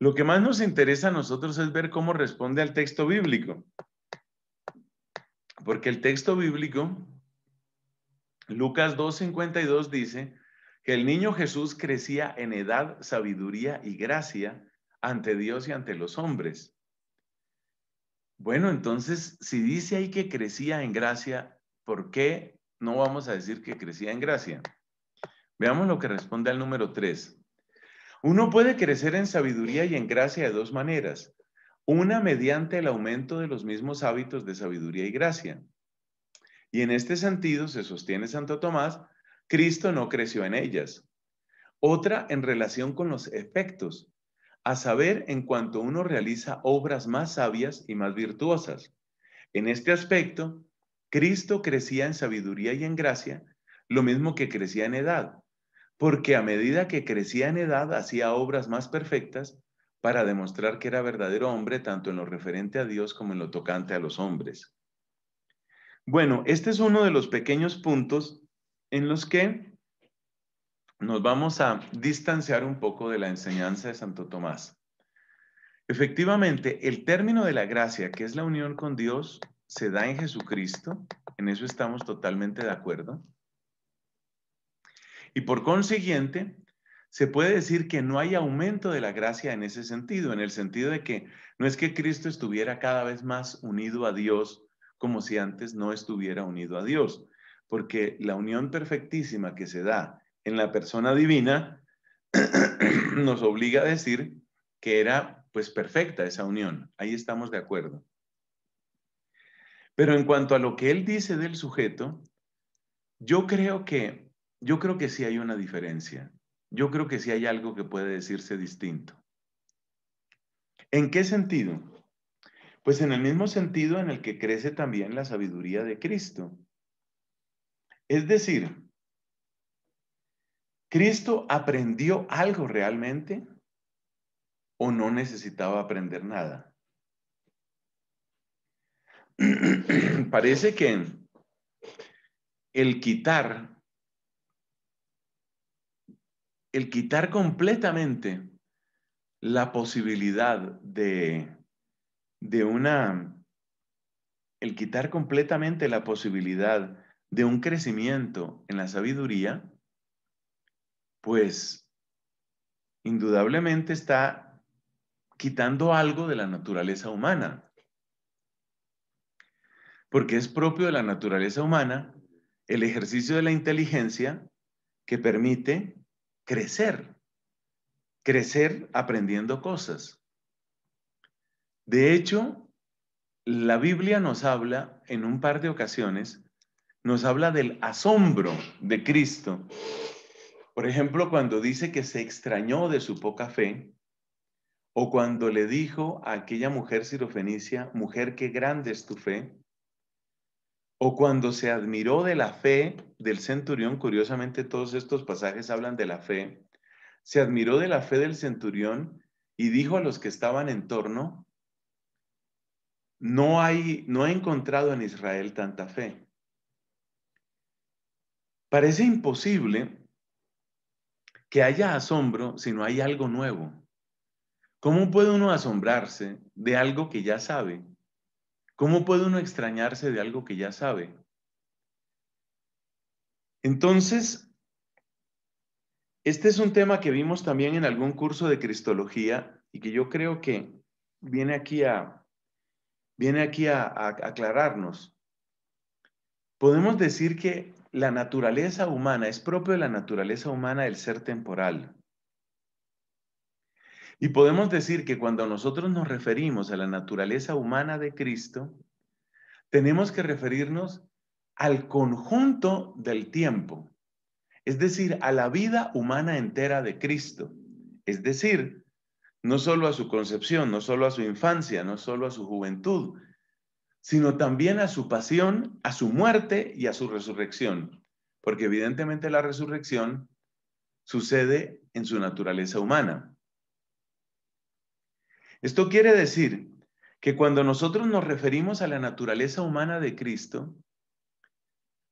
Lo que más nos interesa a nosotros es ver cómo responde al texto bíblico. Porque el texto bíblico, Lucas 2.52 dice que el niño Jesús crecía en edad, sabiduría y gracia ante Dios y ante los hombres. Bueno, entonces, si dice ahí que crecía en gracia, ¿por qué no vamos a decir que crecía en gracia. Veamos lo que responde al número 3. Uno puede crecer en sabiduría y en gracia de dos maneras. Una mediante el aumento de los mismos hábitos de sabiduría y gracia. Y en este sentido, se sostiene Santo Tomás, Cristo no creció en ellas. Otra en relación con los efectos, a saber, en cuanto uno realiza obras más sabias y más virtuosas. En este aspecto, Cristo crecía en sabiduría y en gracia, lo mismo que crecía en edad, porque a medida que crecía en edad hacía obras más perfectas para demostrar que era verdadero hombre tanto en lo referente a Dios como en lo tocante a los hombres. Bueno, este es uno de los pequeños puntos en los que nos vamos a distanciar un poco de la enseñanza de Santo Tomás. Efectivamente, el término de la gracia, que es la unión con Dios, se da en Jesucristo, en eso estamos totalmente de acuerdo. Y por consiguiente, se puede decir que no hay aumento de la gracia en ese sentido, en el sentido de que no es que Cristo estuviera cada vez más unido a Dios como si antes no estuviera unido a Dios, porque la unión perfectísima que se da en la persona divina nos obliga a decir que era pues perfecta esa unión. Ahí estamos de acuerdo. Pero en cuanto a lo que él dice del sujeto, yo creo que, yo creo que sí hay una diferencia. Yo creo que sí hay algo que puede decirse distinto. ¿En qué sentido? Pues en el mismo sentido en el que crece también la sabiduría de Cristo. Es decir, ¿Cristo aprendió algo realmente o no necesitaba aprender nada? parece que el quitar, el quitar completamente la posibilidad de, de una, el quitar completamente la posibilidad de un crecimiento en la sabiduría, pues indudablemente está quitando algo de la naturaleza humana porque es propio de la naturaleza humana el ejercicio de la inteligencia que permite crecer, crecer aprendiendo cosas. De hecho, la Biblia nos habla en un par de ocasiones, nos habla del asombro de Cristo. Por ejemplo, cuando dice que se extrañó de su poca fe, o cuando le dijo a aquella mujer sirofenicia, mujer, qué grande es tu fe, o cuando se admiró de la fe del centurión, curiosamente todos estos pasajes hablan de la fe, se admiró de la fe del centurión y dijo a los que estaban en torno, no, hay, no he encontrado en Israel tanta fe. Parece imposible que haya asombro si no hay algo nuevo. ¿Cómo puede uno asombrarse de algo que ya sabe? ¿Cómo puede uno extrañarse de algo que ya sabe? Entonces, este es un tema que vimos también en algún curso de Cristología y que yo creo que viene aquí a, viene aquí a, aclararnos. Podemos decir que la naturaleza humana, es propia de la naturaleza humana del ser temporal. Y podemos decir que cuando nosotros nos referimos a la naturaleza humana de Cristo, tenemos que referirnos al conjunto del tiempo, es decir, a la vida humana entera de Cristo, es decir, no solo a su concepción, no solo a su infancia, no solo a su juventud, sino también a su pasión, a su muerte y a su resurrección, porque evidentemente la resurrección sucede en su naturaleza humana. Esto quiere decir que cuando nosotros nos referimos a la naturaleza humana de Cristo,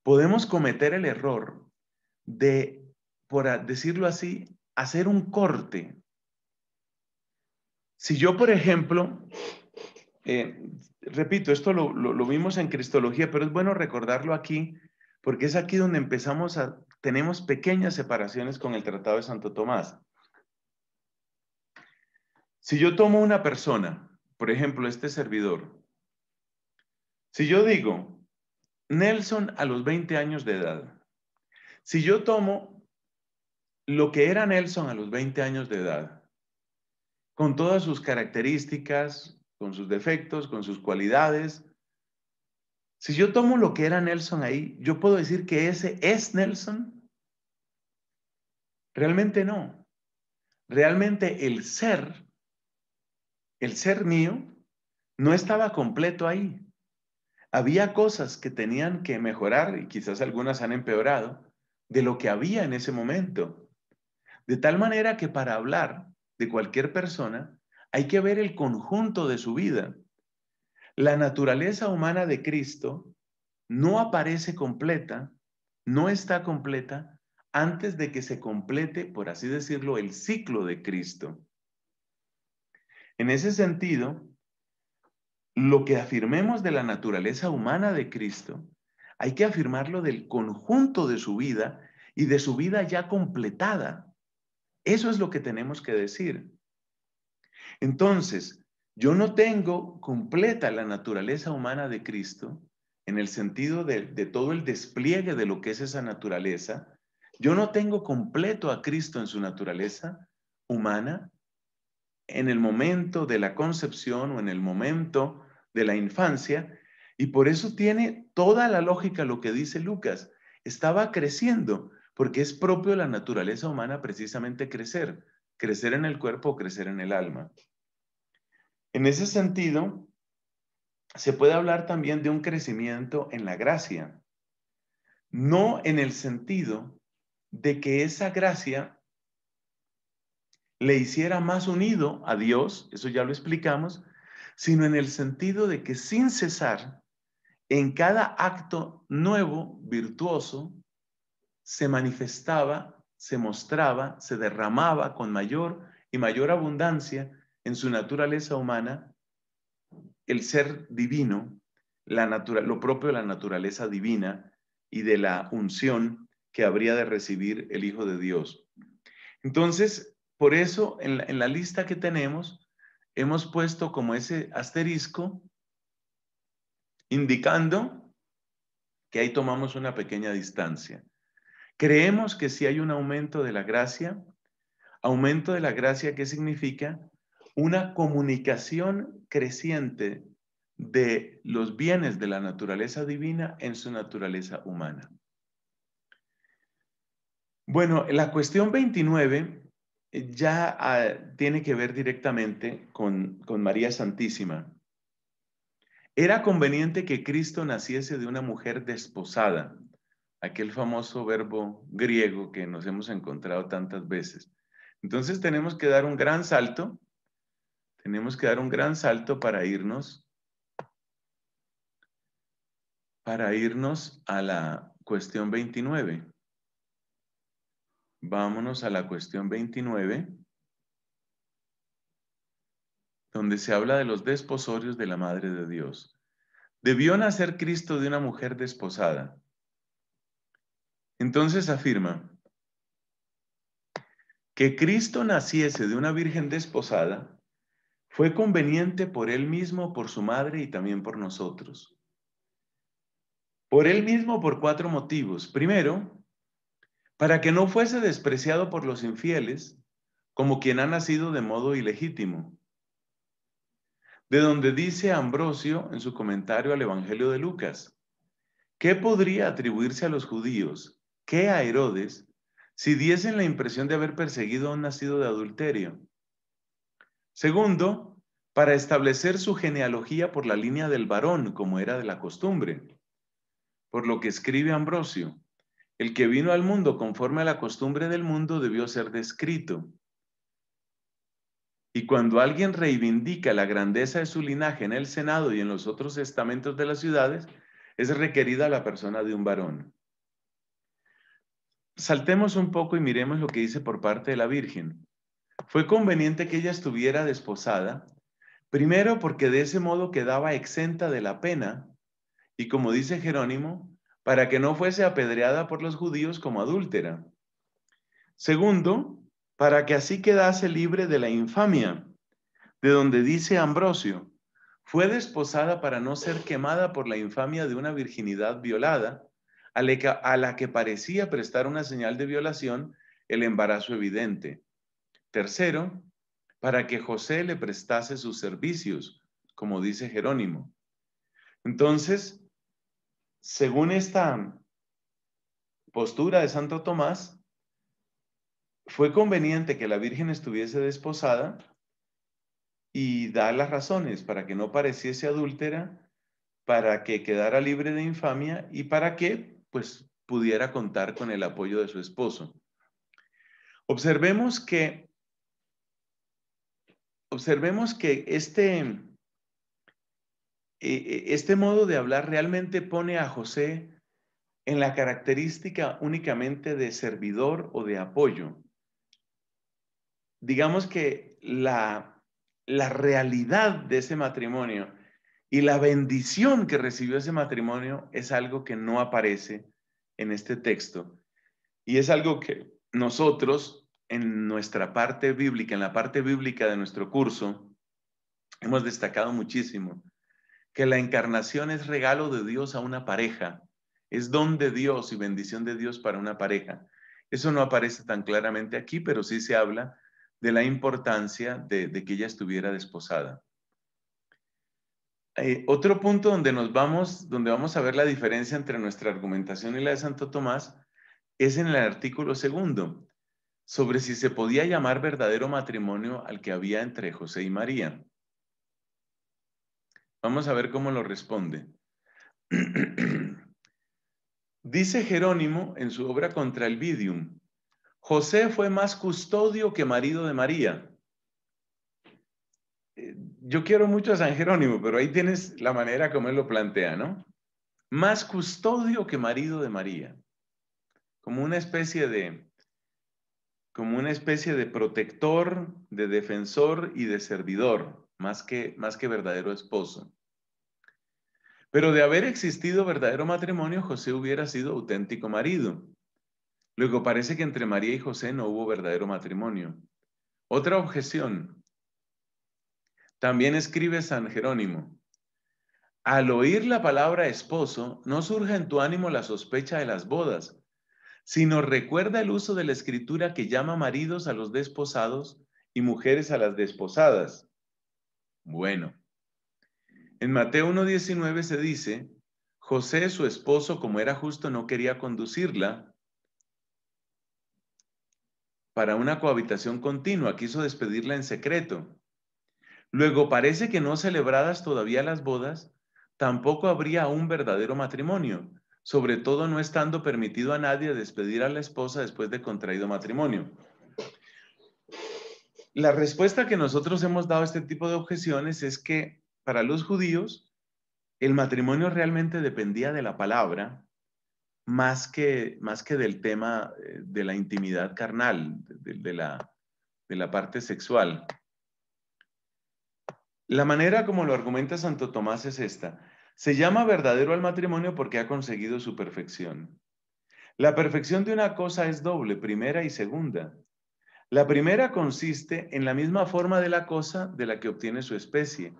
podemos cometer el error de, por decirlo así, hacer un corte. Si yo, por ejemplo, eh, repito, esto lo, lo, vimos en Cristología, pero es bueno recordarlo aquí, porque es aquí donde empezamos a, tenemos pequeñas separaciones con el Tratado de Santo Tomás. Si yo tomo una persona, por ejemplo, este servidor, si yo digo, Nelson a los 20 años de edad, si yo tomo lo que era Nelson a los 20 años de edad, con todas sus características, con sus defectos, con sus cualidades, si yo tomo lo que era Nelson ahí, ¿yo puedo decir que ese es Nelson? Realmente no. Realmente el ser el ser mío no estaba completo ahí. Había cosas que tenían que mejorar y quizás algunas han empeorado de lo que había en ese momento. De tal manera que para hablar de cualquier persona hay que ver el conjunto de su vida. La naturaleza humana de Cristo no aparece completa, no está completa antes de que se complete, por así decirlo, el ciclo de Cristo. En ese sentido, lo que afirmemos de la naturaleza humana de Cristo, hay que afirmarlo del conjunto de su vida y de su vida ya completada. Eso es lo que tenemos que decir. Entonces, yo no tengo completa la naturaleza humana de Cristo en el sentido de, todo el despliegue de lo que es esa naturaleza. Yo no tengo completo a Cristo en su naturaleza humana en el momento de la concepción o en el momento de la infancia, y por eso tiene toda la lógica lo que dice Lucas. Estaba creciendo, porque es propio la naturaleza humana precisamente crecer, crecer en el cuerpo o crecer en el alma. En ese sentido, se puede hablar también de un crecimiento en la gracia, no en el sentido de que esa gracia le hiciera más unido a Dios, eso ya lo explicamos, sino en el sentido de que sin cesar, en cada acto nuevo, virtuoso, se manifestaba, se mostraba, se derramaba con mayor y mayor abundancia en su naturaleza humana el ser divino, la lo propio de la naturaleza divina y de la unción que habría de recibir el Hijo de Dios. Entonces, por eso, en la, lista que tenemos, hemos puesto como ese asterisco indicando que ahí tomamos una pequeña distancia. Creemos que si hay un aumento de la gracia, aumento de la gracia qué significa una comunicación creciente de los bienes de la naturaleza divina en su naturaleza humana. Bueno, la cuestión 29 eh, ya ah, tiene que ver directamente con, con María Santísima. Era conveniente que Cristo naciese de una mujer desposada, aquel famoso verbo griego que nos hemos encontrado tantas veces. Entonces tenemos que dar un gran salto, tenemos que dar un gran salto para irnos para irnos a la cuestión 29. Vámonos a la cuestión 29, donde se habla de los desposorios de la Madre de Dios. Debió nacer Cristo de una mujer desposada. Entonces afirma, que Cristo naciese de una virgen desposada fue conveniente por él mismo, por su madre y también por nosotros. Por él mismo por cuatro motivos. Primero, para que no fuese despreciado por los infieles como quien ha nacido de modo ilegítimo. De donde dice Ambrosio en su comentario al Evangelio de Lucas, ¿qué podría atribuirse a los judíos, qué a Herodes, si diesen la impresión de haber perseguido a un nacido de adulterio? Segundo, para establecer su genealogía por la línea del varón, como era de la costumbre, por lo que escribe Ambrosio. El que vino al mundo conforme a la costumbre del mundo debió ser descrito. Y cuando alguien reivindica la grandeza de su linaje en el Senado y en los otros estamentos de las ciudades, es requerida la persona de un varón. Saltemos un poco y miremos lo que dice por parte de la Virgen. Fue conveniente que ella estuviera desposada, primero porque de ese modo quedaba exenta de la pena, y como dice Jerónimo, para que no fuese apedreada por los judíos como adúltera. Segundo, para que así quedase libre de la infamia, de donde dice Ambrosio, fue desposada para no ser quemada por la infamia de una virginidad violada, a la que parecía prestar una señal de violación el embarazo evidente. Tercero, para que José le prestase sus servicios, como dice Jerónimo. Entonces, según esta postura de Santo Tomás, fue conveniente que la Virgen estuviese desposada y da las razones para que no pareciese adúltera, para que quedara libre de infamia y para que, pues, pudiera contar con el apoyo de su esposo. Observemos que, observemos que este, eh, eh, este modo de hablar realmente pone a José en la característica únicamente de servidor o de apoyo. Digamos que la, la realidad de ese matrimonio y la bendición que recibió ese matrimonio es algo que no aparece en este texto. Y es algo que nosotros, en nuestra parte bíblica, en la parte bíblica de nuestro curso, hemos destacado muchísimo que la encarnación es regalo de Dios a una pareja, es don de Dios y bendición de Dios para una pareja. Eso no aparece tan claramente aquí, pero sí se habla de la importancia de, que ella estuviera desposada. Eh, otro punto donde nos vamos, donde vamos a ver la diferencia entre nuestra argumentación y la de Santo Tomás, es en el artículo segundo, sobre si se podía llamar verdadero matrimonio al que había entre José y María. Vamos a ver cómo lo responde. Dice Jerónimo en su obra Contra el Vidium, José fue más custodio que marido de María. Eh, yo quiero mucho a San Jerónimo, pero ahí tienes la manera como él lo plantea, ¿no? Más custodio que marido de María. Como una especie de, como una especie de protector, de defensor y de servidor, más que, más que verdadero esposo. Pero de haber existido verdadero matrimonio, José hubiera sido auténtico marido. Luego parece que entre María y José no hubo verdadero matrimonio. Otra objeción. También escribe San Jerónimo. Al oír la palabra esposo, no surge en tu ánimo la sospecha de las bodas, sino recuerda el uso de la escritura que llama maridos a los desposados y mujeres a las desposadas. Bueno, en Mateo 1.19 se dice, José, su esposo, como era justo, no quería conducirla para una cohabitación continua, quiso despedirla en secreto. Luego parece que no celebradas todavía las bodas, tampoco habría un verdadero matrimonio, sobre todo no estando permitido a nadie despedir a la esposa después de contraído matrimonio. La respuesta que nosotros hemos dado a este tipo de objeciones es que para los judíos, el matrimonio realmente dependía de la palabra más que, más que del tema eh, de la intimidad carnal, de, la, de la parte sexual. La manera como lo argumenta Santo Tomás es esta. Se llama verdadero al matrimonio porque ha conseguido su perfección. La perfección de una cosa es doble, primera y segunda. La primera consiste en la misma forma de la cosa de la que obtiene su especie,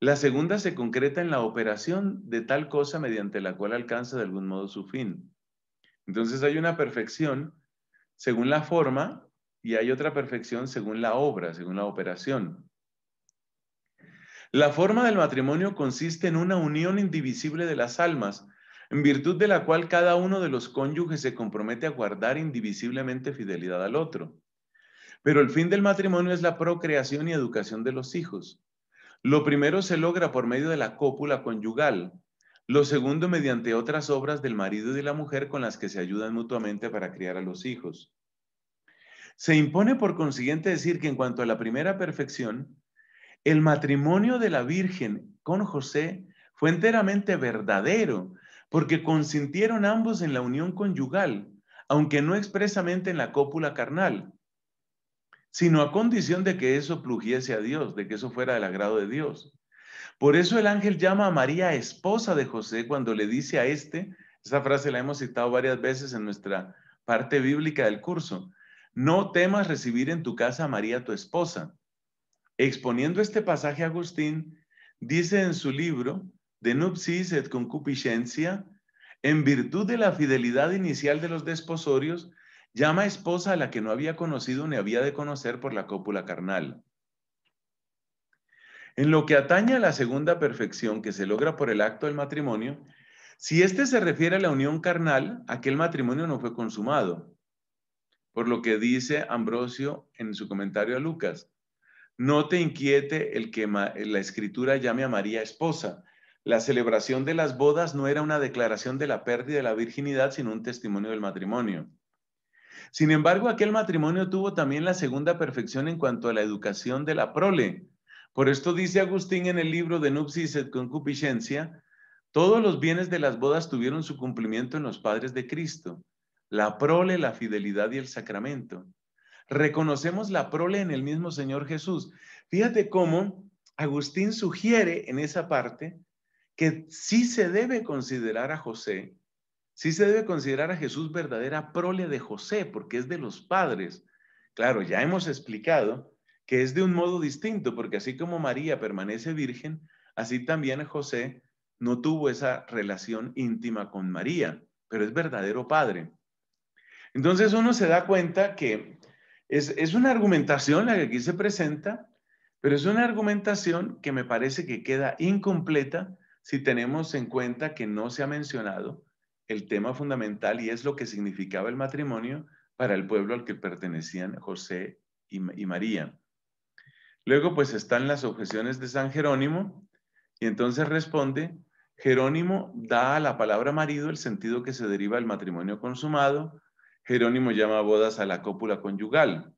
la segunda se concreta en la operación de tal cosa mediante la cual alcanza de algún modo su fin. Entonces hay una perfección según la forma y hay otra perfección según la obra, según la operación. La forma del matrimonio consiste en una unión indivisible de las almas, en virtud de la cual cada uno de los cónyuges se compromete a guardar indivisiblemente fidelidad al otro. Pero el fin del matrimonio es la procreación y educación de los hijos. Lo primero se logra por medio de la cópula conyugal, lo segundo mediante otras obras del marido y de la mujer con las que se ayudan mutuamente para criar a los hijos. Se impone por consiguiente decir que en cuanto a la primera perfección, el matrimonio de la Virgen con José fue enteramente verdadero, porque consintieron ambos en la unión conyugal, aunque no expresamente en la cópula carnal, sino a condición de que eso plugiese a Dios, de que eso fuera del agrado de Dios. Por eso el ángel llama a María esposa de José cuando le dice a este, esa frase la hemos citado varias veces en nuestra parte bíblica del curso, no temas recibir en tu casa a María tu esposa. Exponiendo este pasaje, Agustín dice en su libro, De et concupiscencia, en virtud de la fidelidad inicial de los desposorios, Llama esposa a la que no había conocido ni había de conocer por la cópula carnal. En lo que atañe a la segunda perfección que se logra por el acto del matrimonio, si éste se refiere a la unión carnal, aquel matrimonio no fue consumado. Por lo que dice Ambrosio en su comentario a Lucas, no te inquiete el que la escritura llame a María esposa. La celebración de las bodas no era una declaración de la pérdida de la virginidad, sino un testimonio del matrimonio. Sin embargo, aquel matrimonio tuvo también la segunda perfección en cuanto a la educación de la prole. Por esto dice Agustín en el libro de Nupsis et Concupiscencia, todos los bienes de las bodas tuvieron su cumplimiento en los padres de Cristo, la prole, la fidelidad y el sacramento. Reconocemos la prole en el mismo Señor Jesús. Fíjate cómo Agustín sugiere en esa parte que sí se debe considerar a José Sí se debe considerar a Jesús verdadera prole de José, porque es de los padres. Claro, ya hemos explicado que es de un modo distinto, porque así como María permanece virgen, así también José no tuvo esa relación íntima con María, pero es verdadero padre. Entonces uno se da cuenta que es, es una argumentación la que aquí se presenta, pero es una argumentación que me parece que queda incompleta si tenemos en cuenta que no se ha mencionado el tema fundamental y es lo que significaba el matrimonio para el pueblo al que pertenecían José y, María. Luego pues están las objeciones de San Jerónimo y entonces responde, Jerónimo da a la palabra marido el sentido que se deriva del matrimonio consumado, Jerónimo llama bodas a la cópula conyugal.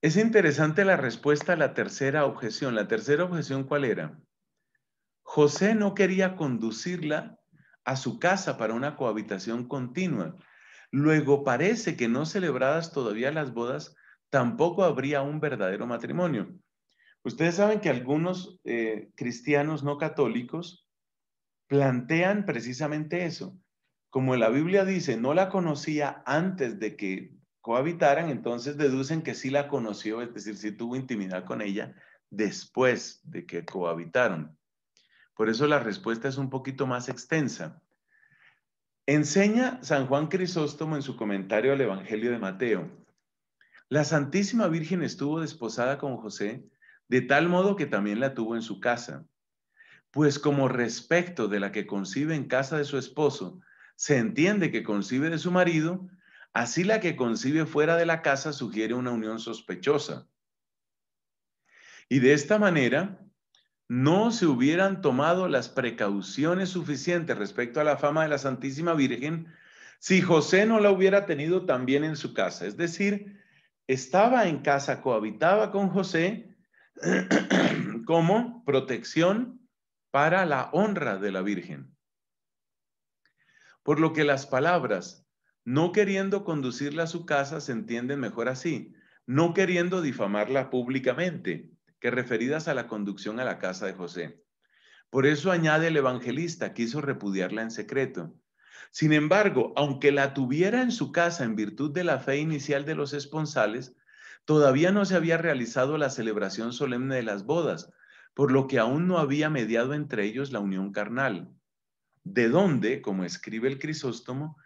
Es interesante la respuesta a la tercera objeción. ¿La tercera objeción cuál era? José no quería conducirla a su casa para una cohabitación continua. Luego parece que no celebradas todavía las bodas, tampoco habría un verdadero matrimonio. Ustedes saben que algunos eh, cristianos no católicos plantean precisamente eso. Como la Biblia dice, no la conocía antes de que cohabitaran, entonces deducen que sí la conoció, es decir, sí tuvo intimidad con ella después de que cohabitaron. Por eso la respuesta es un poquito más extensa. Enseña San Juan Crisóstomo en su comentario al Evangelio de Mateo. La Santísima Virgen estuvo desposada con José de tal modo que también la tuvo en su casa. Pues como respecto de la que concibe en casa de su esposo, se entiende que concibe de su marido, así la que concibe fuera de la casa sugiere una unión sospechosa. Y de esta manera, no se hubieran tomado las precauciones suficientes respecto a la fama de la Santísima Virgen si José no la hubiera tenido también en su casa. Es decir, estaba en casa, cohabitaba con José como protección para la honra de la Virgen. Por lo que las palabras, no queriendo conducirla a su casa, se entienden mejor así, no queriendo difamarla públicamente que referidas a la conducción a la casa de José. Por eso añade el evangelista, quiso repudiarla en secreto. Sin embargo, aunque la tuviera en su casa en virtud de la fe inicial de los esponsales, todavía no se había realizado la celebración solemne de las bodas, por lo que aún no había mediado entre ellos la unión carnal. De donde, como escribe el Crisóstomo,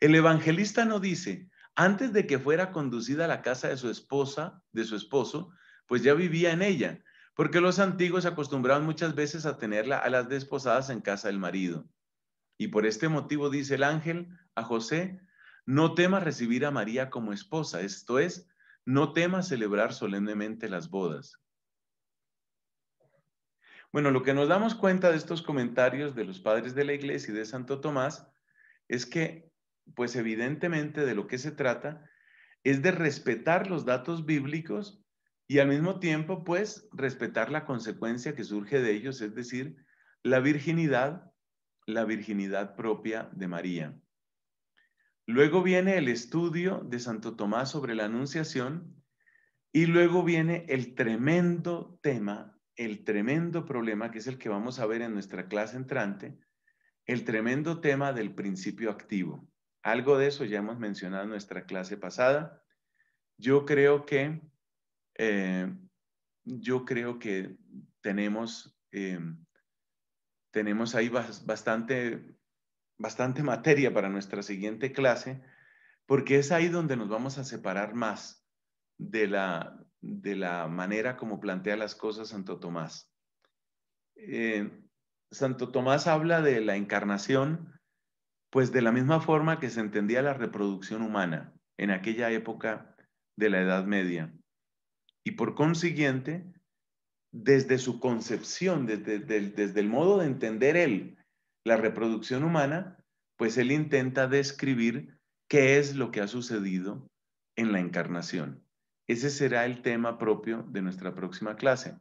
el evangelista no dice, antes de que fuera conducida a la casa de su esposa, de su esposo, pues ya vivía en ella, porque los antiguos acostumbraban muchas veces a tenerla a las desposadas en casa del marido. Y por este motivo dice el ángel a José, no temas recibir a María como esposa, esto es, no temas celebrar solemnemente las bodas. Bueno, lo que nos damos cuenta de estos comentarios de los padres de la iglesia y de Santo Tomás es que, pues evidentemente de lo que se trata es de respetar los datos bíblicos y al mismo tiempo, pues, respetar la consecuencia que surge de ellos, es decir, la virginidad, la virginidad propia de María. Luego viene el estudio de Santo Tomás sobre la Anunciación y luego viene el tremendo tema, el tremendo problema, que es el que vamos a ver en nuestra clase entrante, el tremendo tema del principio activo. Algo de eso ya hemos mencionado en nuestra clase pasada. Yo creo que eh, yo creo que tenemos, eh, tenemos ahí bastante, bastante materia para nuestra siguiente clase, porque es ahí donde nos vamos a separar más de la, manera como plantea las cosas Santo Tomás. Eh, Santo Tomás habla de la encarnación, pues de la misma forma que se entendía la reproducción humana en aquella época de la Edad Media. Y por consiguiente, desde su concepción, desde, el modo de entender él la reproducción humana, pues él intenta describir qué es lo que ha sucedido en la encarnación. Ese será el tema propio de nuestra próxima clase.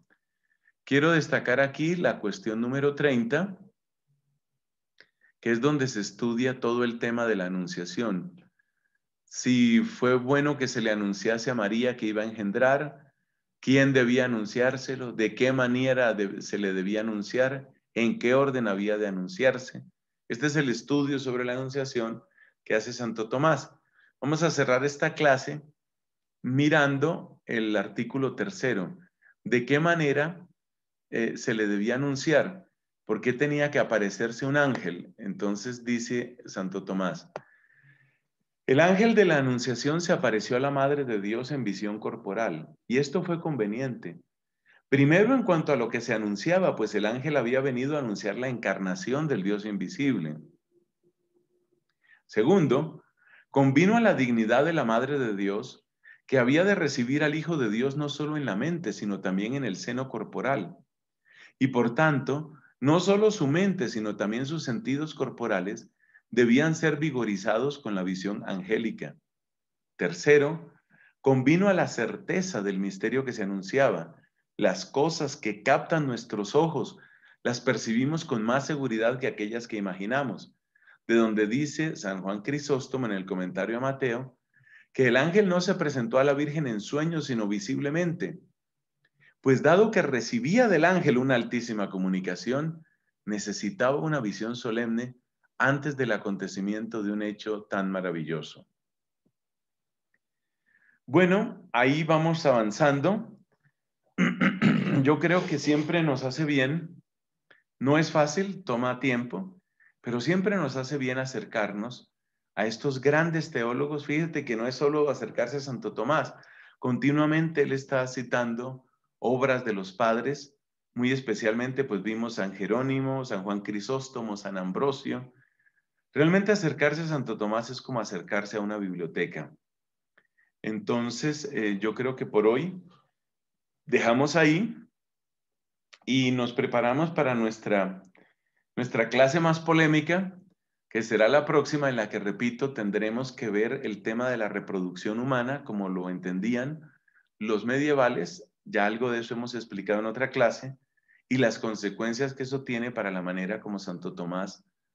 Quiero destacar aquí la cuestión número 30, que es donde se estudia todo el tema de la anunciación. Si fue bueno que se le anunciase a María que iba a engendrar, quién debía anunciárselo, de qué manera se le debía anunciar, en qué orden había de anunciarse. Este es el estudio sobre la anunciación que hace Santo Tomás. Vamos a cerrar esta clase mirando el artículo tercero. ¿De qué manera eh, se le debía anunciar? ¿Por qué tenía que aparecerse un ángel? Entonces dice Santo Tomás, el ángel de la Anunciación se apareció a la Madre de Dios en visión corporal, y esto fue conveniente. Primero en cuanto a lo que se anunciaba, pues el ángel había venido a anunciar la encarnación del Dios invisible. Segundo, convino a la dignidad de la Madre de Dios, que había de recibir al Hijo de Dios no solo en la mente, sino también en el seno corporal. Y por tanto, no solo su mente, sino también sus sentidos corporales debían ser vigorizados con la visión angélica. Tercero, convino a la certeza del misterio que se anunciaba. Las cosas que captan nuestros ojos las percibimos con más seguridad que aquellas que imaginamos, de donde dice San Juan Crisóstomo en el comentario a Mateo, que el ángel no se presentó a la Virgen en sueños, sino visiblemente. Pues dado que recibía del ángel una altísima comunicación, necesitaba una visión solemne antes del acontecimiento de un hecho tan maravilloso. Bueno, ahí vamos avanzando. Yo creo que siempre nos hace bien, no es fácil, toma tiempo, pero siempre nos hace bien acercarnos a estos grandes teólogos. Fíjate que no es solo acercarse a Santo Tomás, continuamente él está citando obras de los padres, muy especialmente pues vimos San Jerónimo, San Juan Crisóstomo, San Ambrosio, Realmente acercarse a Santo Tomás es como acercarse a una biblioteca. Entonces, eh, yo creo que por hoy dejamos ahí y nos preparamos para nuestra, nuestra clase más polémica, que será la próxima en la que, repito, tendremos que ver el tema de la reproducción humana, como lo entendían los medievales, ya algo de eso hemos explicado en otra clase, y las consecuencias que eso tiene para la manera como Santo Tomás